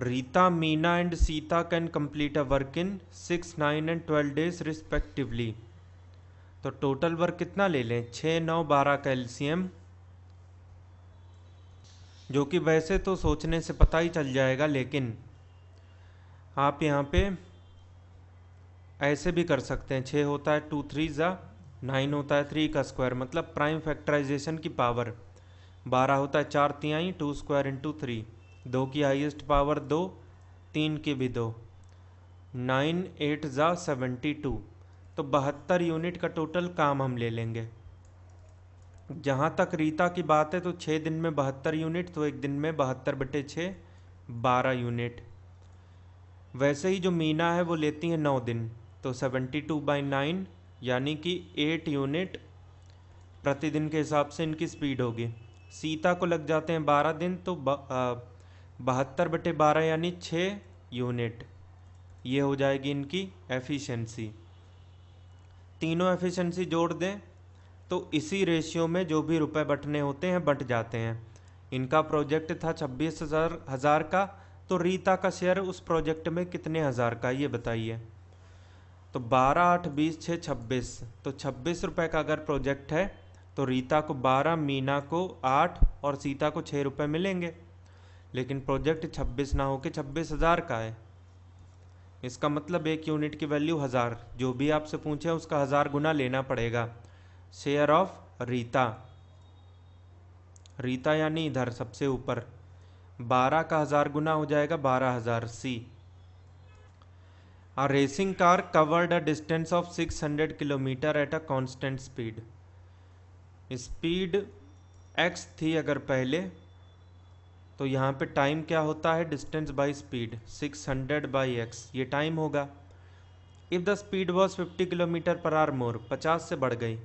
Rita Meena and Sita can complete a work in six nine and twelve days respectively तो टोटल वर्क कितना ले लें छः नौ बारह का एलसीएम जो कि वैसे तो सोचने से पता ही चल जाएगा लेकिन आप यहाँ पे ऐसे भी कर सकते हैं छः होता है टू थ्री ज़ा नाइन होता है थ्री का स्क्वायर मतलब प्राइम फैक्टराइजेशन की पावर बारह होता है चार तियाई टू स्क्वायर इंटू थ्री दो की हाईएस्ट पावर दो तीन की भी दो नाइन एट ज़ा सेवेंटी टू तो बहत्तर यूनिट का टोटल काम हम ले लेंगे जहाँ तक रीता की बात है तो छः दिन में बहत्तर यूनिट तो एक दिन में बहत्तर बटे छः बारह यूनिट वैसे ही जो मीना है वो लेती है नौ दिन तो सेवेंटी टू बाई नाइन यानी कि एट यूनिट प्रतिदिन के हिसाब से इनकी स्पीड होगी सीता को लग जाते हैं बारह दिन तो बहत्तर बटे बारह यानी छः यूनिट ये हो जाएगी इनकी एफिशिएंसी तीनों एफिशिएंसी जोड़ दें तो इसी रेशियो में जो भी रुपए बटने होते हैं बट जाते हैं इनका प्रोजेक्ट था छब्बीस हज़ार हज़ार का तो रीता का शेयर उस प्रोजेक्ट में कितने हज़ार का ये बताइए तो बारह आठ बीस छः छब्बीस तो छब्बीस रुपये का अगर प्रोजेक्ट है तो रीता को बारह मीना को आठ और सीता को छः रुपये मिलेंगे लेकिन प्रोजेक्ट छब्बीस ना होके छब्बीस हज़ार का है इसका मतलब एक यूनिट की वैल्यू हज़ार जो भी आपसे पूछे उसका हज़ार गुना लेना पड़ेगा शेयर ऑफ रीता रीता यानी इधर सबसे ऊपर बारह का हज़ार गुना हो जाएगा बारह हज़ार C racing car covered a distance of six 600 kilometre at a constant speed speed x थी अगर पहले तो यहाँ पे टाइम क्या होता है distance by speed 600 hundred by x ये टाइम होगा if the speed was 50 kilometre per hour more 50 से बढ़ गई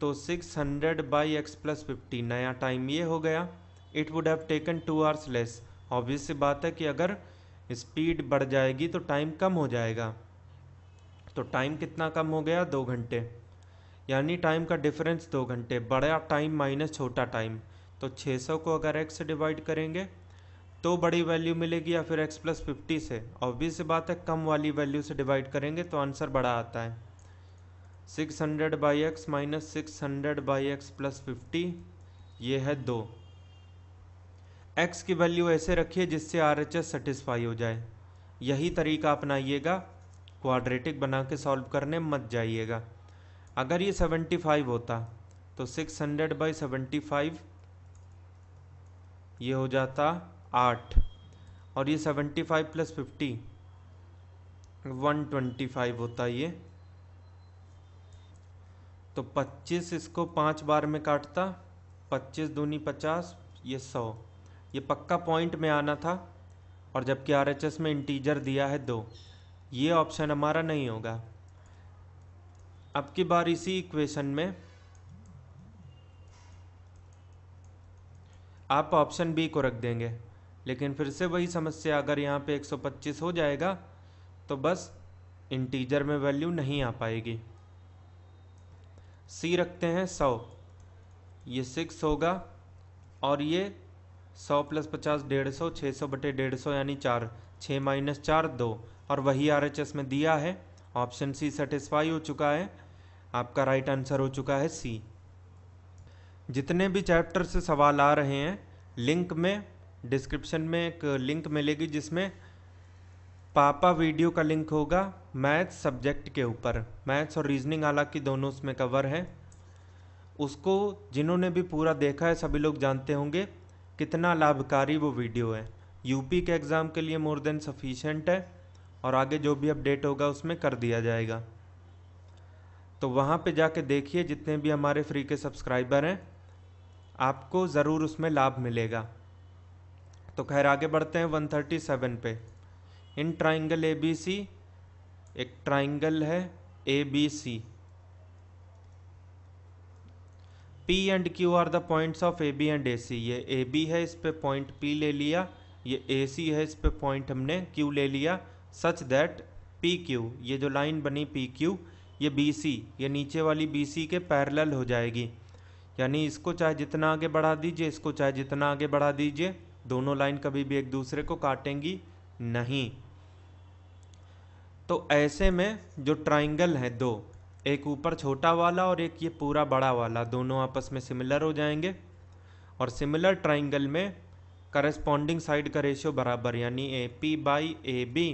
तो 600 hundred by x plus fifty नया टाइम ये हो गया it would have taken two hours less obvious सी बात है कि अगर स्पीड बढ़ जाएगी तो टाइम कम हो जाएगा तो टाइम कितना कम हो गया दो घंटे यानी टाइम का डिफरेंस दो घंटे बड़ा टाइम माइनस छोटा टाइम तो 600 को अगर एक्स से डिवाइड करेंगे तो बड़ी वैल्यू मिलेगी या फिर एक्स प्लस फिफ्टी से ऑब्वियस बात है कम वाली वैल्यू से डिवाइड करेंगे तो आंसर बड़ा आता है six hundred by x minus six hundred by x plus fifty ये है दो एक्स की वैल्यू ऐसे रखिए जिससे आर एच एस सेटिस्फाई हो जाए यही तरीका अपनाइएगा क्वाड्रेटिक बना के सॉल्व करने मत जाइएगा अगर ये 75 होता तो 600 हंड्रेड बाई सेवेंटी ये हो जाता आठ और ये 75 five plus fifty one twenty five होता ये तो 25 इसको पांच बार में काटता 25 दूनी 50 ये 100 ये पक्का पॉइंट में आना था और जबकि आरएचएस में इंटीजर दिया है दो ये ऑप्शन हमारा नहीं होगा अब की बार इसी इक्वेशन में आप ऑप्शन बी को रख देंगे लेकिन फिर से वही समस्या अगर यहाँ पे 125 हो जाएगा तो बस इंटीजर में वैल्यू नहीं आ पाएगी सी रखते हैं 100 ये सिक्स होगा और ये 100 प्लस पचास डेढ़ सौ छः सौ बटे डेढ़ सौ यानी चार छः माइनस चार दो और वही आर एच एस में दिया है ऑप्शन सी सेटिस्फाई हो चुका है आपका राइट आंसर हो चुका है सी जितने भी चैप्टर से सवाल आ रहे हैं लिंक में डिस्क्रिप्शन में एक लिंक मिलेगी जिसमें पापा वीडियो का लिंक होगा मैथ्स सब्जेक्ट के ऊपर मैथ्स और रीजनिंग हालांकि दोनों उसमें कवर हैं उसको जिन्होंने भी पूरा देखा है सभी लोग जानते होंगे कितना लाभकारी वो वीडियो है यूपी के एग्ज़ाम के लिए मोर देन सफिशेंट है और आगे जो भी अपडेट होगा उसमें कर दिया जाएगा तो वहाँ पे जाके देखिए जितने भी हमारे फ्री के सब्सक्राइबर हैं आपको ज़रूर उसमें लाभ मिलेगा तो खैर आगे बढ़ते हैं 137 पे इन ट्राइंगल ए बी सी एक ट्राइंगल है A B C P and Q are the points of A B and A C ये ए बी है इस पर पॉइंट पी ले लिया ये ए सी है इस पर पॉइंट हमने क्यू ले लिया सच दैट पी क्यू ये जो लाइन बनी पी क्यू ये बी सी ये नीचे वाली बी सी के पैरेलल हो जाएगी यानी इसको चाहे जितना आगे बढ़ा दीजिए इसको चाहे जितना आगे बढ़ा दीजिए दोनों लाइन कभी भी एक दूसरे को काटेंगी नहीं तो ऐसे में जो ट्राइंगल है दो एक ऊपर छोटा वाला और एक ये पूरा बड़ा वाला दोनों आपस में सिमिलर हो जाएंगे और सिमिलर ट्राइंगल में करस्पॉन्डिंग साइड का रेशियो बराबर यानी A P by A B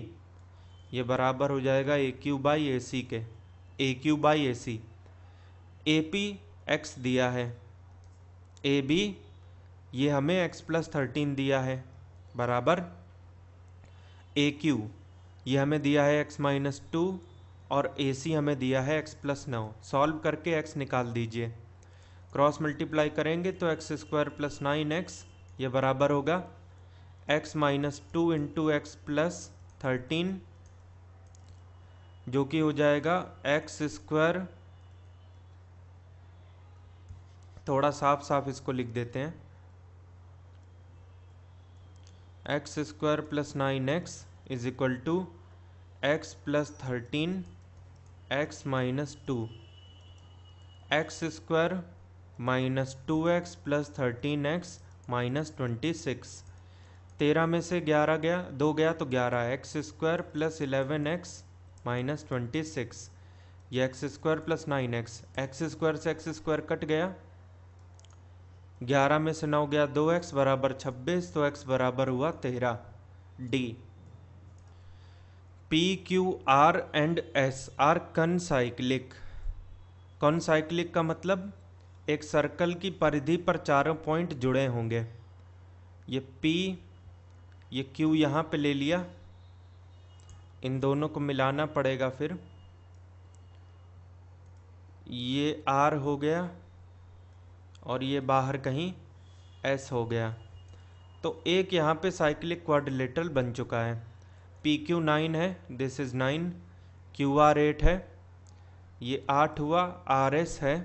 ये बराबर हो जाएगा ए क्यू बाई ए सी के A Q by A C A P x दिया है ए बी ये हमें एक्स प्लस थर्टीन दिया है बराबर ए क्यू ये हमें दिया है एक्स माइनस टू और ए सी हमें दिया है एक्स प्लस नौ सॉल्व करके एक्स निकाल दीजिए क्रॉस मल्टीप्लाई करेंगे तो x square plus nine x ये बराबर होगा x minus two into x plus thirteen जो कि हो जाएगा एक्स स्क्वायर थोड़ा साफ साफ इसको लिख देते हैं x square plus nine x is equal to x plus thirteen x minus two x square minus two x plus thirteen x minus twenty six तेरह में से ग्यारह गया दो गया तो ग्यारह x square plus eleven x minus twenty six ये x square plus nine x x square से एक्स स्क्वायर कट गया ग्यारह में से नौ गया दो एक्स बराबर छब्बीस तो एक्स बराबर हुआ तेरह D P Q R and S are concyclic concyclic का मतलब एक सर्कल की परिधि पर चारों पॉइंट जुड़े होंगे ये पी ये क्यू यहाँ पे ले लिया इन दोनों को मिलाना पड़ेगा फिर ये आर हो गया और ये बाहर कहीं एस हो गया तो एक यहाँ पे साइक्लिक क्वाड्रिलेटरल बन चुका है पी क्यू नाइन है this is nine Q R eight है ये आठ हुआ आर एस है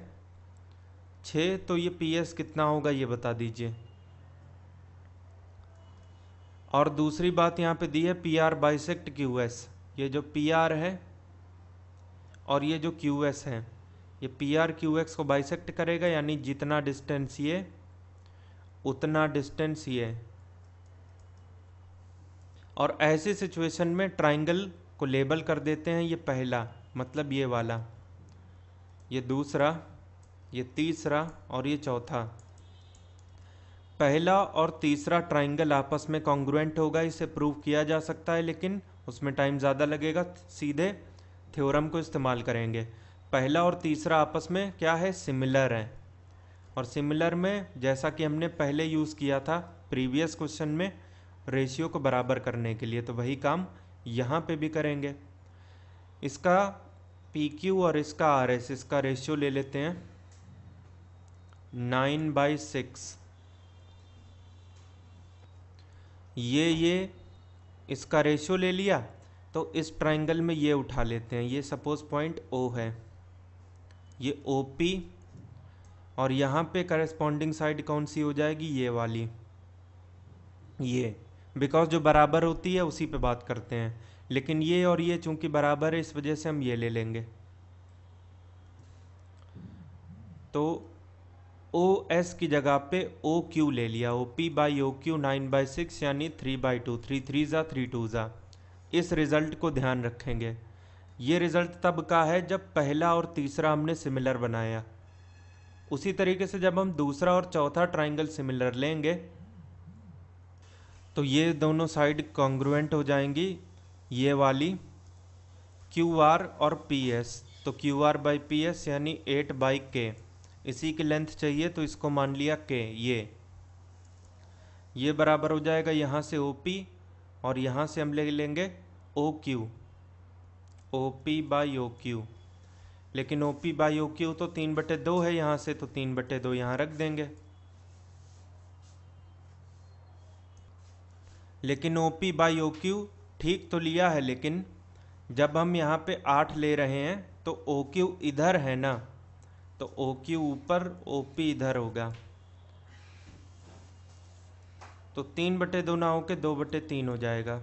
छः तो ये पी एस कितना होगा ये बता दीजिए और दूसरी बात यहाँ पे दी है P R bisect Q S ये जो पी आर है और ये जो क्यू एस है ये पी आर क्यू एक्स को बाइसेक्ट करेगा यानी जितना डिस्टेंस ये उतना डिस्टेंस ये और ऐसी सिचुएशन में ट्राइंगल को लेबल कर देते हैं ये पहला मतलब ये वाला ये दूसरा ये तीसरा और ये चौथा पहला और तीसरा ट्राइंगल आपस में कॉन्ग्रुएंट होगा इसे प्रूव किया जा सकता है लेकिन उसमें टाइम ज़्यादा लगेगा सीधे थ्योरम को इस्तेमाल करेंगे पहला और तीसरा आपस में क्या है सिमिलर हैं और सिमिलर में जैसा कि हमने पहले यूज़ किया था प्रीवियस क्वेश्चन में रेशियो को बराबर करने के लिए तो वही काम यहाँ पे भी करेंगे इसका पी क्यू और इसका आर एस इसका रेशियो ले लेते हैं नाइन बाई सिक्स ये ये इसका रेशियो ले लिया तो इस ट्राइंगल में ये उठा लेते हैं ये सपोज पॉइंट ओ है ये ओ पी और यहाँ पे करस्पॉन्डिंग साइड कौन सी हो जाएगी ये वाली ये बिकॉज जो बराबर होती है उसी पे बात करते हैं लेकिन ये और ये चूंकि बराबर है इस वजह से हम ये ले लेंगे तो ओ एस की जगह पे ओ क्यू ले लिया O P by O Q nine by six यानी three by two three three ज़ा थ्री टू ज़ा इस रिज़ल्ट को ध्यान रखेंगे ये रिज़ल्ट तब का है जब पहला और तीसरा हमने सिमिलर बनाया उसी तरीके से जब हम दूसरा और चौथा ट्राइंगल सिमिलर लेंगे तो ये दोनों साइड कॉन्ग्रुएंट हो जाएंगी ये वाली क्यू आर और पी एस तो Q R by P S यानी एट बाई के इसी की लेंथ चाहिए तो इसको मान लिया के ये ये बराबर हो जाएगा यहाँ से ओ पी और यहाँ से हम ले लेंगे O Q O P by O Q लेकिन O P by O Q तो तीन बटे दो है यहाँ से तो तीन बटे दो यहाँ रख देंगे लेकिन O P by O Q ठीक तो लिया है लेकिन जब हम यहाँ पे आठ ले रहे हैं तो ओ क्यू इधर है ना तो ओ क्यू ऊपर ओ पी इधर होगा तो तीन बटे दो ना होके दो बटे तीन हो जाएगा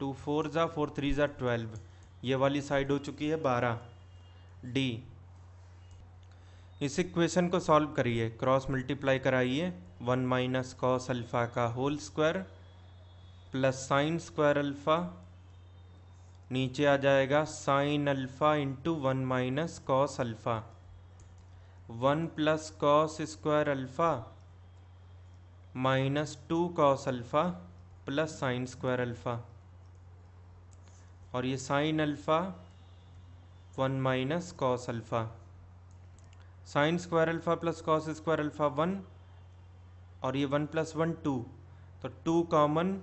टू फोर ज़ा फोर थ्री ज़ा ट्वेल्व ये वाली साइड हो चुकी है बारह डी इस इक्वेशन को सॉल्व करिए क्रॉस मल्टीप्लाई कराइए वन माइनस कॉस अल्फ़ा का whole square plus sine square alpha नीचे आ जाएगा sine alpha into one minus cos alpha one plus cos square alpha minus two cos alpha plus sine square alpha और ये sine alpha one minus cos alpha sine square alpha plus cos square alpha one और ये वन प्लस वन टू तो two common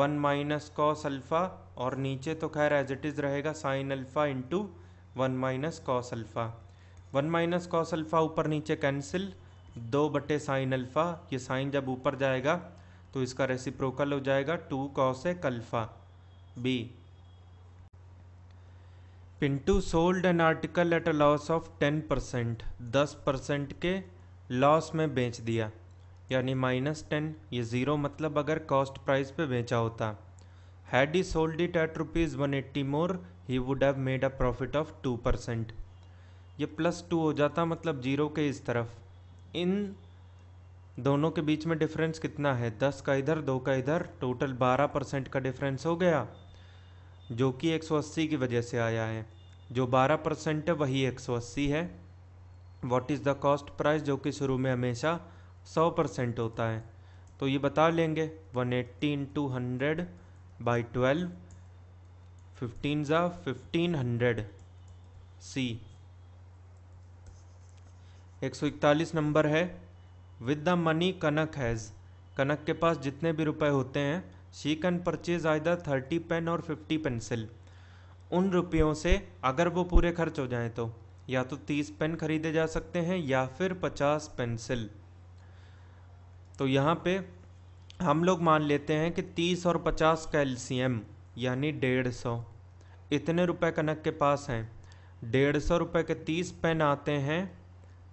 one minus cos alpha और नीचे तो खैर एज इट इज़ रहेगा sine alpha into one minus cos alpha one minus cos alpha ऊपर नीचे कैंसिल दो बटे साइन अल्फ़ा ये साइन जब ऊपर जाएगा तो इसका रेसिप्रोकल हो जाएगा टू कॉस एक alpha B Pintu sold an article at a loss of ten percent दस परसेंट के लॉस में बेच दिया यानी माइनस टेन ये ज़ीरो मतलब अगर कॉस्ट प्राइस पे बेचा होता had he sold it at rupees one eighty more he would have made a profit of two percent ये प्लस टू हो जाता मतलब जीरो के इस तरफ इन दोनों के बीच में डिफरेंस कितना है दस का इधर दो का इधर टोटल बारह परसेंट का डिफरेंस हो गया जो कि एक सौ अस्सी की वजह से आया है जो बारह परसेंट है वही एक सौ अस्सी है what is the cost price जो कि शुरू में हमेशा सौ परसेंट होता है तो ये बता लेंगे one eighty into hundred by twelve fifteen ज़ा फिफ्टीन हंड्रेड सी 141 नंबर है with the money Kanak has Kanak के पास जितने भी रुपए होते हैं she can purchase either thirty pen और फिफ्टी पेंसिल उन रुपयों से अगर वो पूरे खर्च हो जाएं तो या तो तीस पेन खरीदे जा सकते हैं या फिर पचास पेंसिल तो यहाँ पे हम लोग मान लेते हैं कि तीस और पचास कैल्शियम यानी डेढ़ सौ इतने रुपए कनक के पास हैं डेढ़ सौ रुपये के तीस पेन आते हैं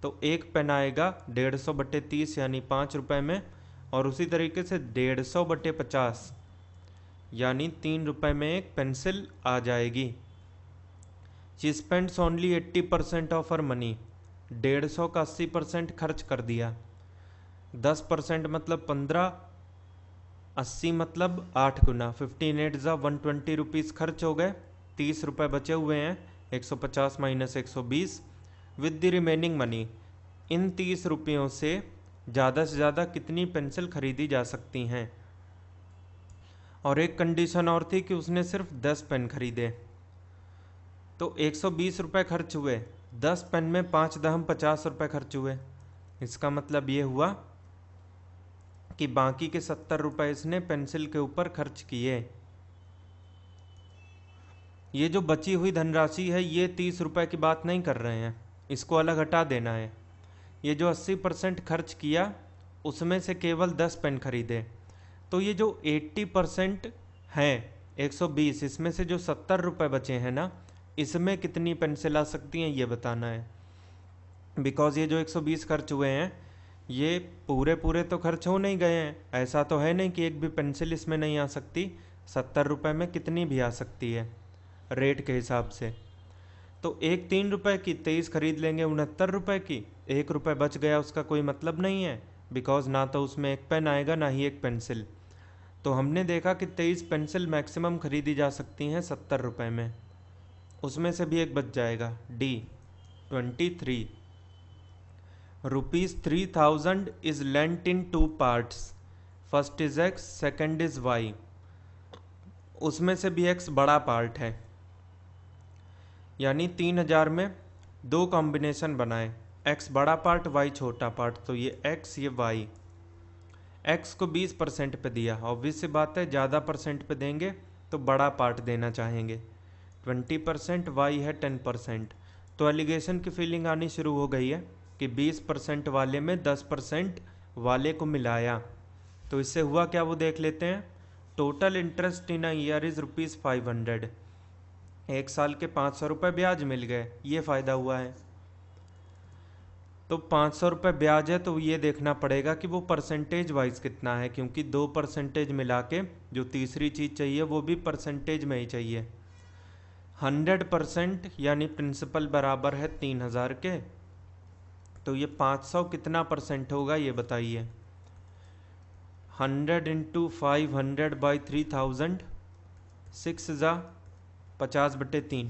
तो एक पेन आएगा डेढ़ सौ बटे तीस यानी पाँच रुपये में और उसी तरीके से डेढ़ सौ बटे पचास यानी तीन रुपये में एक पेंसिल आ जाएगी G spends only eighty percent of her money डेढ़ सौ का अस्सी परसेंट खर्च कर दिया दस परसेंट मतलब पंद्रह अस्सी मतलब आठ गुना फिफ्टीन एट ज़ा वन ट्वेंटी रुपीज़ खर्च हो गए तीस रुपये बचे हुए हैं एक सौ पचास माइनस एक सौ बीस विद द रिमेनिंग मनी इन तीस रुपयों से ज़्यादा से ज़्यादा कितनी पेंसिल खरीदी जा सकती हैं और एक कंडीशन और थी कि उसने सिर्फ दस पेन खरीदे तो एक सौ बीस रुपये खर्च हुए दस पेन में पाँच दहम पचास रुपये खर्च हुए इसका मतलब ये हुआ कि बाकी के सत्तर रुपये इसने पेंसिल के ऊपर खर्च किए ये जो बची हुई धनराशि है ये तीस रुपये की बात नहीं कर रहे हैं इसको अलग हटा देना है ये जो 80 परसेंट खर्च किया उसमें से केवल 10 पेन खरीदे तो ये जो 80 परसेंट हैं 120 इसमें से जो सत्तर रुपये बचे हैं ना इसमें कितनी पेंसिल आ सकती हैं ये बताना है बिकॉज़ ये जो 120 खर्च हुए हैं ये पूरे पूरे तो खर्च हो नहीं गए हैं ऐसा तो है नहीं कि एक भी पेंसिल इसमें नहीं आ सकती सत्तर रुपये में कितनी भी आ सकती है रेट के हिसाब से तो एक तीन रुपए की तेईस खरीद लेंगे उनहत्तर रुपए की एक रुपए बच गया उसका कोई मतलब नहीं है बिकॉज ना तो उसमें एक पेन आएगा ना ही एक पेंसिल तो हमने देखा कि तेईस पेंसिल मैक्सिमम खरीदी जा सकती हैं सत्तर रुपये में उसमें से भी एक बच जाएगा D twenty three rupees three thousand is lent in two parts first is X second is Y उसमें से भी एक्स बड़ा पार्ट है यानी तीन हज़ार में दो कॉम्बिनेशन बनाए एक्स बड़ा पार्ट वाई छोटा पार्ट तो ये एक्स ये वाई एक्स को बीस परसेंट पर दिया ऑब्वियस सी बात है ज़्यादा परसेंट पे देंगे तो बड़ा पार्ट देना चाहेंगे ट्वेंटी परसेंट वाई है टेन परसेंट तो एलिगेशन की फीलिंग आनी शुरू हो गई है कि बीस परसेंट वाले में दस परसेंट वाले को मिलाया तो इससे हुआ क्या वो देख लेते हैं total interest in year is rupees five hundred एक साल के पाँच सौ रुपये ब्याज मिल गए ये फ़ायदा हुआ है तो पाँच सौ रुपये ब्याज है तो ये देखना पड़ेगा कि वो परसेंटेज वाइज कितना है क्योंकि दो परसेंटेज मिला के जो तीसरी चीज़ चाहिए वो भी परसेंटेज में ही चाहिए हंड्रेड परसेंट यानी प्रिंसिपल बराबर है तीन हज़ार के तो ये पाँच सौ कितना परसेंट होगा ये बताइए hundred into five hundred by three thousand six हज़ार पचास बटे तीन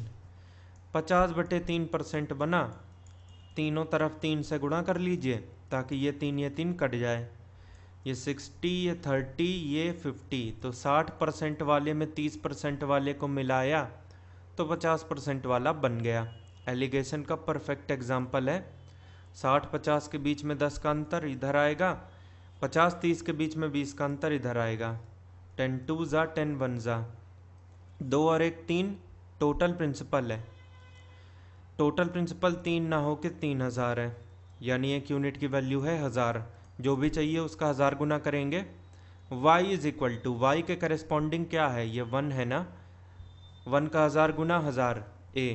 पचास बटे तीन परसेंट बना तीनों तरफ तीन से गुणा कर लीजिए ताकि ये तीन ये तीन कट जाए ये सिक्सटी ये थर्टी ये फिफ्टी तो साठ परसेंट वाले में तीस परसेंट वाले को मिलाया तो पचास परसेंट वाला बन गया एलिगेशन का परफेक्ट एग्जाम्पल है साठ पचास के बीच में दस का अंतर इधर आएगा पचास तीस के बीच में बीस का अंतर इधर आएगा टेन टू ज़ा टेन वन ज़ा दो और एक तीन टोटल प्रिंसिपल है टोटल प्रिंसिपल तीन ना हो के तीन हज़ार है यानी एक यूनिट की वैल्यू है हज़ार जो भी चाहिए उसका हज़ार गुना करेंगे y is equal to Y के करस्पॉन्डिंग क्या है ये वन है ना वन का हज़ार गुना हज़ार a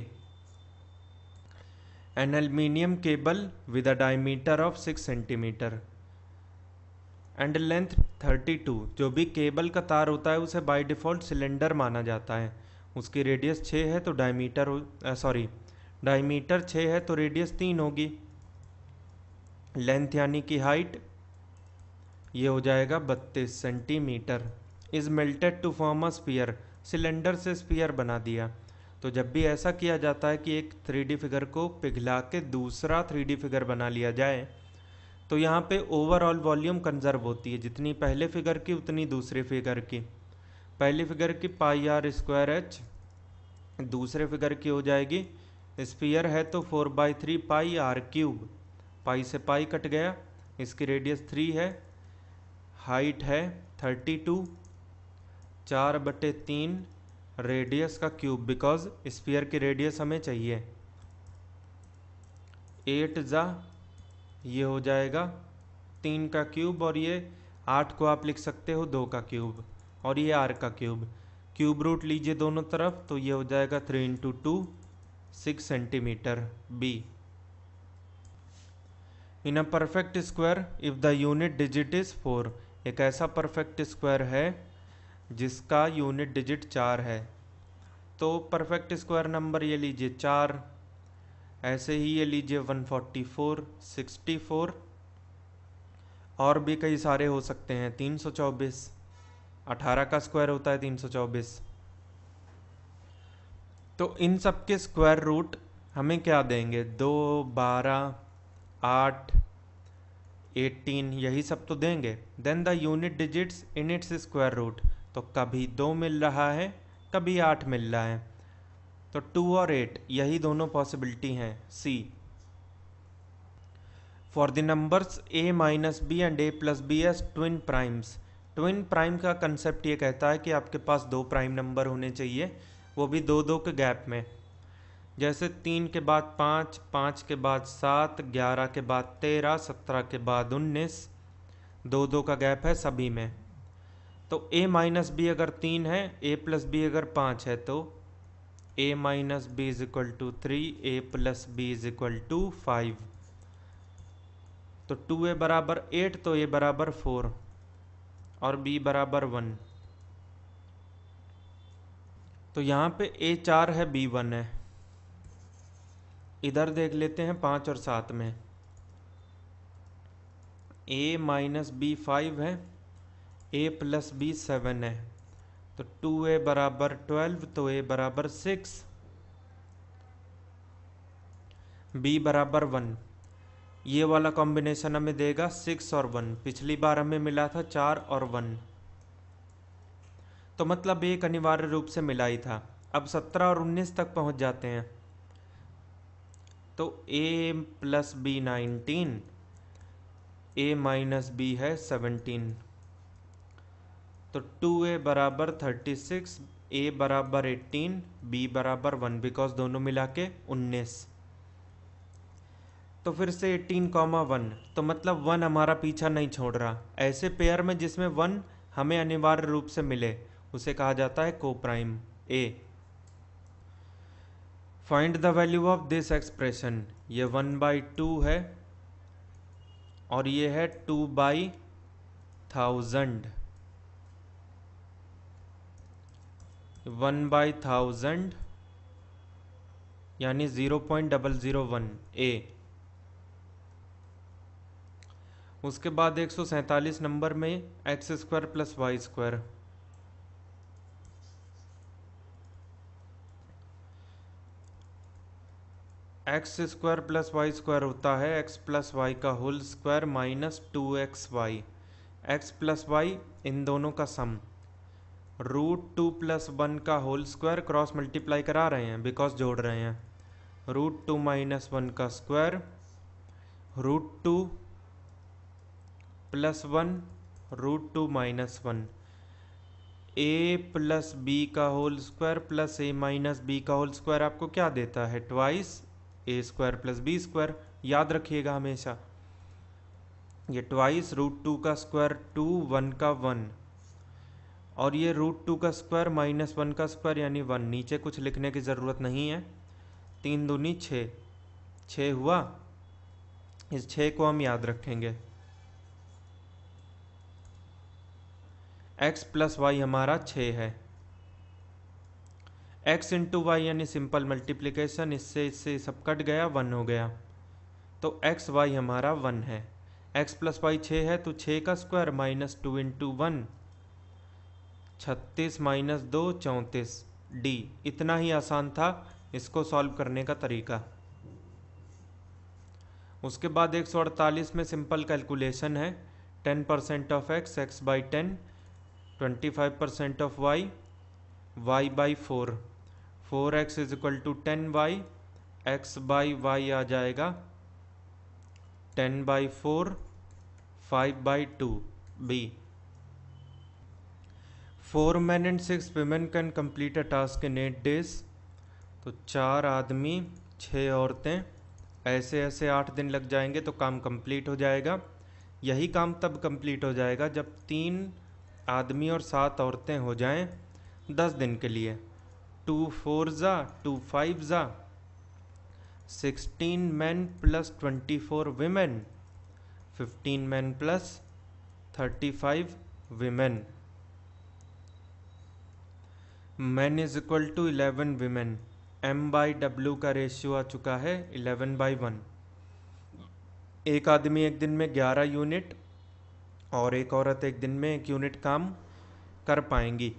an aluminium cable with a diameter of six centimeter and length 32 जो भी केबल का तार होता है उसे बाय डिफ़ॉल्ट सिलेंडर माना जाता है उसकी रेडियस छः है तो डायमीटर सॉरी डायमीटर छः है तो रेडियस तीन होगी लेंथ यानी कि हाइट ये हो जाएगा बत्तीस centimeter is melted to form a sphere cylinder से स्पीयर बना दिया तो जब भी ऐसा किया जाता है कि एक थ्री फिगर को पिघला के दूसरा थ्री फिगर बना लिया जाए तो यहाँ पे ओवरऑल वॉल्यूम कंजर्व होती है जितनी पहले फिगर की उतनी दूसरे फिगर की पहली फिगर की पाई आर स्क्वायर एच दूसरे फिगर की हो जाएगी स्पीयर है तो four by three pi r cube pi से पाई कट गया इसकी रेडियस थ्री है हाइट है थर्टी टू चार बटे तीन रेडियस का क्यूब बिकॉज स्पीयर की रेडियस हमें चाहिए एट ज़ा ये हो जाएगा तीन का क्यूब और ये आठ को आप लिख सकते हो दो का क्यूब और ये आर का क्यूब क्यूब रूट लीजिए दोनों तरफ तो ये हो जाएगा three into two six centimeter be in a perfect square if the unit digit is four एक ऐसा परफेक्ट स्क्वायर है जिसका यूनिट डिजिट चार है तो परफेक्ट स्क्वायर नंबर ये लीजिए चार ऐसे ही ये लीजिए 144, 64 और भी कई सारे हो सकते हैं 324, 18 का स्क्वायर होता है 324 तो इन सब के स्क्वायर रूट हमें क्या देंगे दो बारह आठ एटीन यही सब तो देंगे then the unit digits in its square root तो कभी दो मिल रहा है कभी आठ मिल रहा है तो टू और एट यही दोनों पॉसिबिलिटी हैं see for the numbers A minus B and A plus B as twin primes twin prime का कंसेप्ट ये कहता है कि आपके पास दो प्राइम नंबर होने चाहिए वो भी दो दो के गैप में जैसे तीन के बाद पाँच पाँच के बाद सात ग्यारह के बाद तेरह सत्रह के बाद उन्नीस दो दो का गैप है सभी में तो ए माइनस बी अगर तीन है ए प्लस बी अगर पाँच है तो A minus B is equal to three A plus B is equal to five तो टू ए बराबर एट तो ए बराबर फोर और बी बराबर वन तो यहाँ पे ए चार है बी वन है इधर देख लेते हैं पाँच और सात में ए माइनस बी फाइव है ए प्लस बी सेवन है तो टू ए बराबर ट्वेल्व तो ए बराबर सिक्स बी बराबर वन ये वाला कॉम्बिनेशन हमें देगा सिक्स और वन पिछली बार हमें मिला था चार और वन तो मतलब एक अनिवार्य रूप से मिला ही था अब सत्रह और उन्नीस तक पहुंच जाते हैं तो A plus B nineteen A minus B है सेवनटीन तो टू ए बराबर थर्टी सिक्स ए बराबर एट्टीन बी बराबर वन बिकॉज दोनों मिला के उन्नीस तो फिर से एट्टीन कॉमा वन तो मतलब वन हमारा पीछा नहीं छोड़ रहा ऐसे पेयर में जिसमें वन हमें अनिवार्य रूप से मिले उसे कहा जाता है को prime A find the value of this expression ये वन बाई टू है और ये है two by thousand one by thousand यानी zero point double zero one A उसके बाद एक सौ सैंतालीस नंबर में X square plus Y square X square plus Y square होता है एक्स प्लस वाई का whole square minus two X Y X plus Y इन दोनों का sum root two plus one का होल स्क्वायर क्रॉस मल्टीप्लाई करा रहे हैं बिकॉज जोड़ रहे हैं रूट टू माइनस वन का square root two plus one root two minus one A plus B का whole square plus A minus B का होल स्क्वायर आपको क्या देता है twice A square plus B square याद रखिएगा हमेशा ये ट्वाइस रूट टू का स्क्वायर टू वन का वन और ये रूट टू का स्क्वायर माइनस वन का स्क्वायर यानी वन नीचे कुछ लिखने की ज़रूरत नहीं है तीन दूनी छः छः हुआ इस छः को हम याद रखेंगे एक्स प्लस वाई हमारा छः है एक्स इंटू वाई यानी सिंपल मल्टीप्लिकेशन इससे इससे सब कट गया वन हो गया तो एक्स वाई हमारा वन है एक्स प्लस वाई छः है तो छः का square minus two into one छत्तीस माइनस दो चौंतीस डी इतना ही आसान था इसको सॉल्व करने का तरीका उसके बाद एक सौ अड़तालीस में सिंपल कैलकुलेशन है ten percent of X X by ten twenty five percent of Y Y by four four X is equal to ten Y X by Y आ जाएगा ten by four five by two B four man and six women can complete a task in eight days तो चार आदमी छः औरतें ऐसे ऐसे आठ दिन लग जाएंगे तो काम कंप्लीट हो जाएगा यही काम तब कंप्लीट हो जाएगा जब तीन आदमी और सात औरतें हो जाएं दस दिन के लिए टू फोर ज़ा टू फाइव ज़ा sixteen man plus twenty four women fifteen man plus thirty five women man is equal to eleven women M by W का रेशियो आ चुका है इलेवन बाई वन एक आदमी एक दिन में ग्यारह यूनिट और एक औरत एक दिन में एक यूनिट काम कर पाएंगी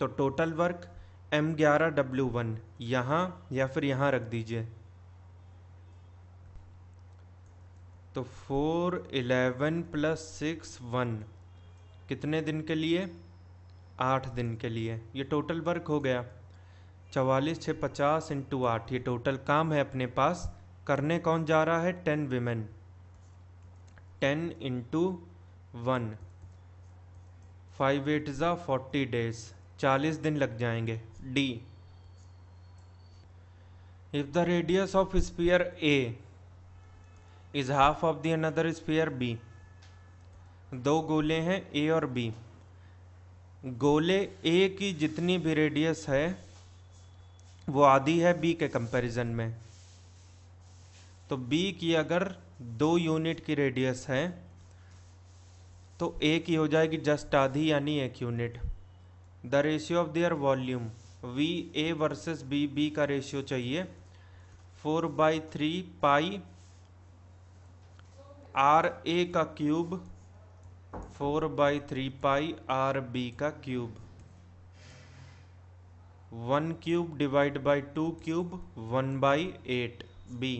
तो टोटल वर्क एम ग्यारह डब्ल्यू वन यहाँ या फिर यहाँ रख दीजिए तो four eleven plus six one कितने दिन के लिए आठ दिन के लिए ये टोटल वर्क हो गया चवालीस छः पचास इंटू आठ ये टोटल काम है अपने पास करने कौन जा रहा है ten women ten into one five eight ज़ा फोर्टी डेज चालीस दिन लग जाएंगे D if the radius of sphere A is half of the another sphere B दो गोले हैं ए और बी गोले ए की जितनी भी रेडियस है वो आधी है बी के कंपैरिजन में तो बी की अगर दो यूनिट की रेडियस है तो ए की हो जाएगी जस्ट आधी यानी एक unit the ratio of their volume V A versus B B का रेशियो चाहिए four by three pi r A का cube four by three pi r B का cube one cube divide by two cube one by eight B